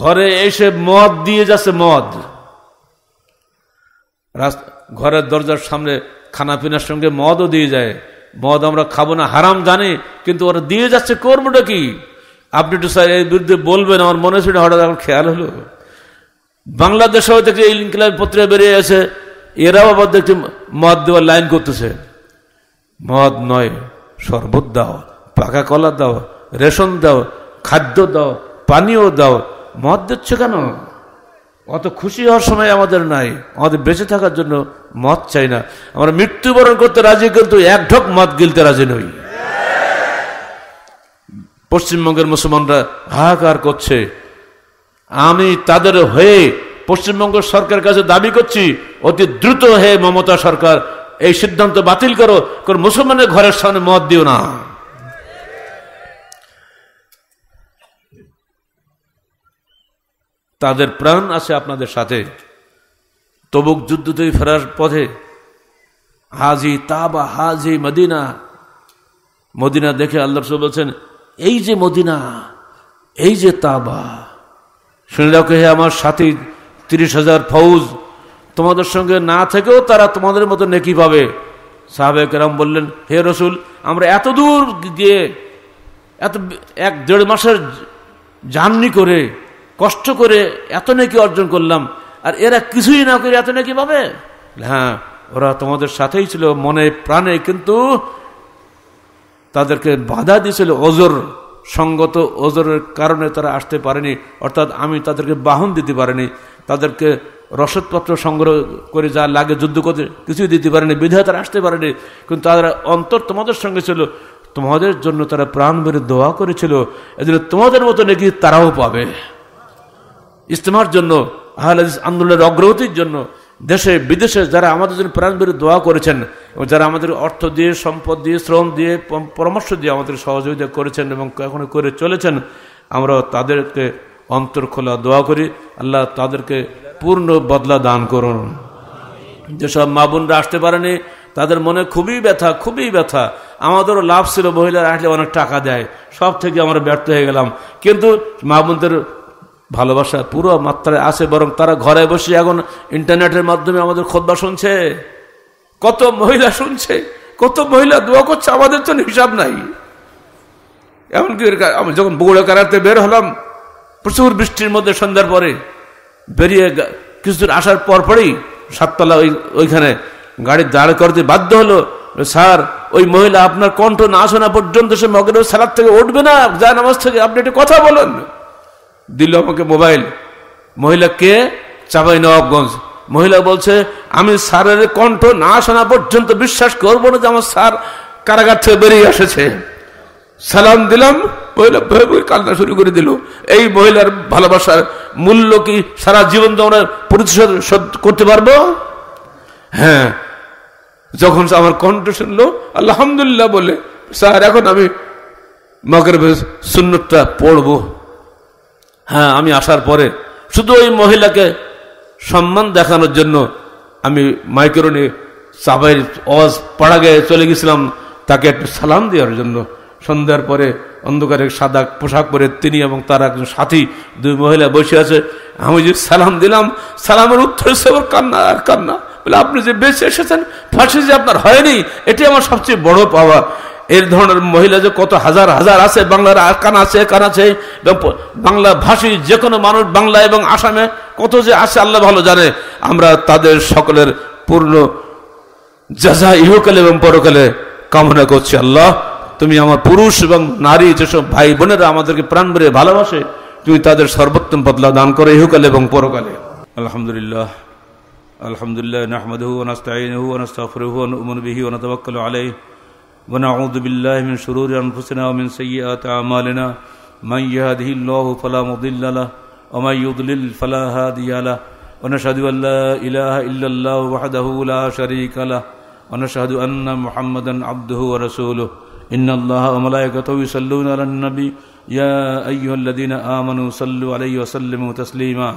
ঘরে এসে মদ দিয়ে যাচ্ছে মদ ঘরের দরজার সামনে খানা পিনার সঙ্গে মদও দিয়ে যায় মদ আমরা খাবো না হারাম জানি কিন্তু ওরা দিয়ে যাচ্ছে কর্মটা কি আপনি একটু স্যার এর বিরুদ্ধে বলবেন আমার মনে হচ্ছে হঠাৎ এখন খেয়াল হলো বাংলাদেশেও দেখছি ইনকিলাব পত্রে বেরিয়ে আছে এরাও আবার দেখছি মদ দেওয়ার লাইন করতেছে মদ নয় শরবত দাও পাকা কলা দাও রেশন দাও খাদ্য দাও পানীয় দাও মদ দিচ্ছে কেন অত খুশি হওয়ার সময় আমাদের নাই আমাদের বেঁচে থাকার জন্য মদ চাই না আমরা মৃত্যুবরণ করতে রাজি কিন্তু এক ঢোক মদ গিলতে রাজি নই পশ্চিমবঙ্গের মুসলমানরা হাহাকার করছে আমি তাদের হয়ে পশ্চিমবঙ্গ সরকার কাছে দাবি করছি অতি দ্রুত হয়ে মমতা সরকার এই সিদ্ধান্ত বাতিল করো কোন মুসলমানের ঘরের সামনে মত দিও না তাদের প্রাণ আছে আপনাদের সাথে তবুক যুদ্ধ থেকে ফেরার পথে হাজি তাবা হাজি মদিনা মদিনা দেখে আল্লাহ বলছেন এই যে মদিনা এই যে তাবা শুনে রাখো হে আমার সাথী তিরিশ হাজার ফৌজ তোমাদের সঙ্গে না থেকেও তারা তোমাদের মতো নেকি পাবে সাহাবেক রাম বললেন হে রসুল আমরা এত দূর গিয়ে এত এক দেড় মাসের জার্নি করে কষ্ট করে এত নাকি অর্জন করলাম আর এরা কিছুই না করে এত নাকি পাবে হ্যাঁ ওরা তোমাদের সাথেই ছিল মনে প্রাণে কিন্তু তাদেরকে বাধা দিয়েছিল অজর সঙ্গত ওজরের কারণে তারা আসতে পারেনি অর্থাৎ আমি তাদেরকে বাহন দিতে পারিনি তাদেরকে রসদপত্র সংগ্রহ করে যা লাগে যুদ্ধ করতে কিছুই দিতে পারেনি বিধায় তারা আসতে পারেনি কিন্তু তারা অন্তর তোমাদের সঙ্গে ছিল তোমাদের জন্য তারা প্রাণ ভরে দোয়া করেছিল এজন্য তোমাদের মতো নাকি তারাও পাবে ইস্তেমার জন্য আহ আন্দোলনের অগ্রগতির জন্য দেশে বিদেশে যারা আমাদের জন্য প্রাণবীর দোয়া করেছেন এবং যারা আমাদের অর্থ দিয়ে সম্পদ দিয়ে শ্রম দিয়ে পরামর্শ দিয়ে আমাদের সহযোগিতা করেছেন এবং এখনো করে চলেছেন আমরা তাদেরকে অন্তর খোলা দোয়া করি আল্লাহ তাদেরকে পূর্ণ বদলা দান করুন যেসব মা বোনরা আসতে পারেনি তাদের মনে খুবই ব্যথা খুবই ব্যথা আমাদেরও লাভ ছিল মহিলারা আসলে অনেক টাকা দেয় সব থেকে আমরা ব্যর্থ হয়ে গেলাম কিন্তু মা বোনদের ভালোবাসা পুরো মাত্রায় আছে বরং তারা ঘরে বসে এখন ইন্টারনেটের মাধ্যমে আমাদের খোদবা শুনছে কত মহিলা শুনছে কত মহিলা দোয়া করছে আমাদের তো হিসাব নাই এমনকি আমি যখন বগুড়া কারাতে বের হলাম প্রচুর বৃষ্টির মধ্যে সন্ধ্যার পরে বেরিয়ে কিছুদিন আসার পর পরেই সাততলা ওই ওইখানে গাড়ি দাঁড় করতে বাধ্য হলো স্যার ওই মহিলা আপনার কণ্ঠ না শোনা পর্যন্ত সে মগের সালাদ থেকে উঠবে না যা নামাজ থেকে আপনি একটু কথা বলেন দিল আমাকে মোবাইল মহিলা কে চাবাই নবাবগঞ্জ মহিলা বলছে আমি স্যারের কণ্ঠ না শোনা পর্যন্ত বিশ্বাস করবো না যে আমার স্যার কারাগার থেকে বেরিয়ে এসেছে সালাম দিলাম মহিলা কান্না শুরু করে দিল এই মহিলার ভালোবাসার মূল্য কি সারা জীবন তো আমরা প্রতিশোধ করতে পারবো হ্যাঁ যখন আমার কণ্ঠ শুনলো আলহামদুলিল্লাহ বলে স্যার এখন আমি মগরবের সুন্নতটা পড়বো হ্যাঁ আমি আসার পরে শুধু ওই মহিলাকে সম্মান দেখানোর জন্য আমি মাইক্রোনি সাবাইয়ের অজ পাড়া গিয়ে চলে গেছিলাম তাকে একটু সালাম দেওয়ার জন্য সন্ধ্যার পরে অন্ধকারে সাদা পোশাক পরে তিনি এবং তার একজন সাথী দুই মহিলা বসে আছে আমি যে সালাম দিলাম সালামের উত্তরে সে কান্না আর কান্না বলে আপনি যে বেঁচে এসেছেন ফার্সি যে আপনার হয়নি এটি আমার সবচেয়ে বড় পাওয়া এর ধরনের মহিলা যে কত হাজার হাজার আছে বাংলার কান আছে কান আছে বাংলা ভাষী যে কোনো মানুষ বাংলা এবং আসামে কত যে আছে আল্লাহ ভালো জানে আমরা তাদের সকলের পূর্ণ যা যা ইহকালে এবং পরকালে কামনা করছি আল্লাহ তুমি আমার পুরুষ এবং নারী যেসব ভাই বোনেরা আমাদেরকে প্রাণ ভরে ভালোবাসে তুমি তাদের সর্বোত্তম বদলা দান করো ইহকালে এবং পরকালে আলহামদুলিল্লাহ আলহামদুলিল্লাহ নাহমদহু নাস্তাইনহু নাস্তাফরহু অনুমন বিহি অনতবাক্কাল আলাই ونعوذ بالله من شرور أنفسنا ومن سيئات أعمالنا من يهده الله فلا مضل له ومن يضلل فلا هادي له ونشهد أن لا إله إلا الله وحده لا شريك له ونشهد أن محمدا عبده ورسوله إن الله وملائكته يصلون على النبي يا أيها الذين آمنوا صلوا عليه وسلموا تسليما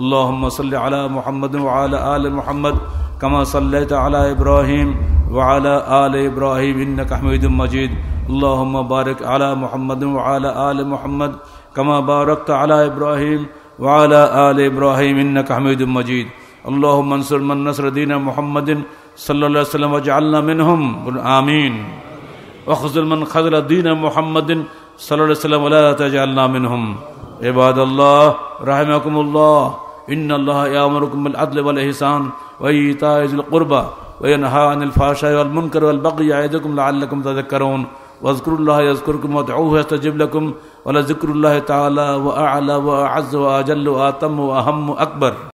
اللهم صل على محمد وعلى آل محمد كما صليت على إبراهيم وعلى آل إبراهيم إنك حميد مجيد اللهم بارك على محمد وعلى آل محمد كما باركت على إبراهيم وعلى آل إبراهيم إنك حميد مجيد اللهم انصر من نصر دين محمد صلى الله عليه وسلم واجعلنا منهم آمين وخذل من خذل دين محمد صلى الله عليه وسلم ولا تجعلنا منهم عباد الله رحمكم الله إن الله يأمركم بالعدل والإحسان وإيتاء ذي القربى وينهى عن الفحشاء والمنكر والبغي يعظكم لعلكم تذكرون واذكروا الله يذكركم وادعوه يستجب لكم ولذكر الله تعالى وأعلى وأعز وأجل وأتم وأهم وأكبر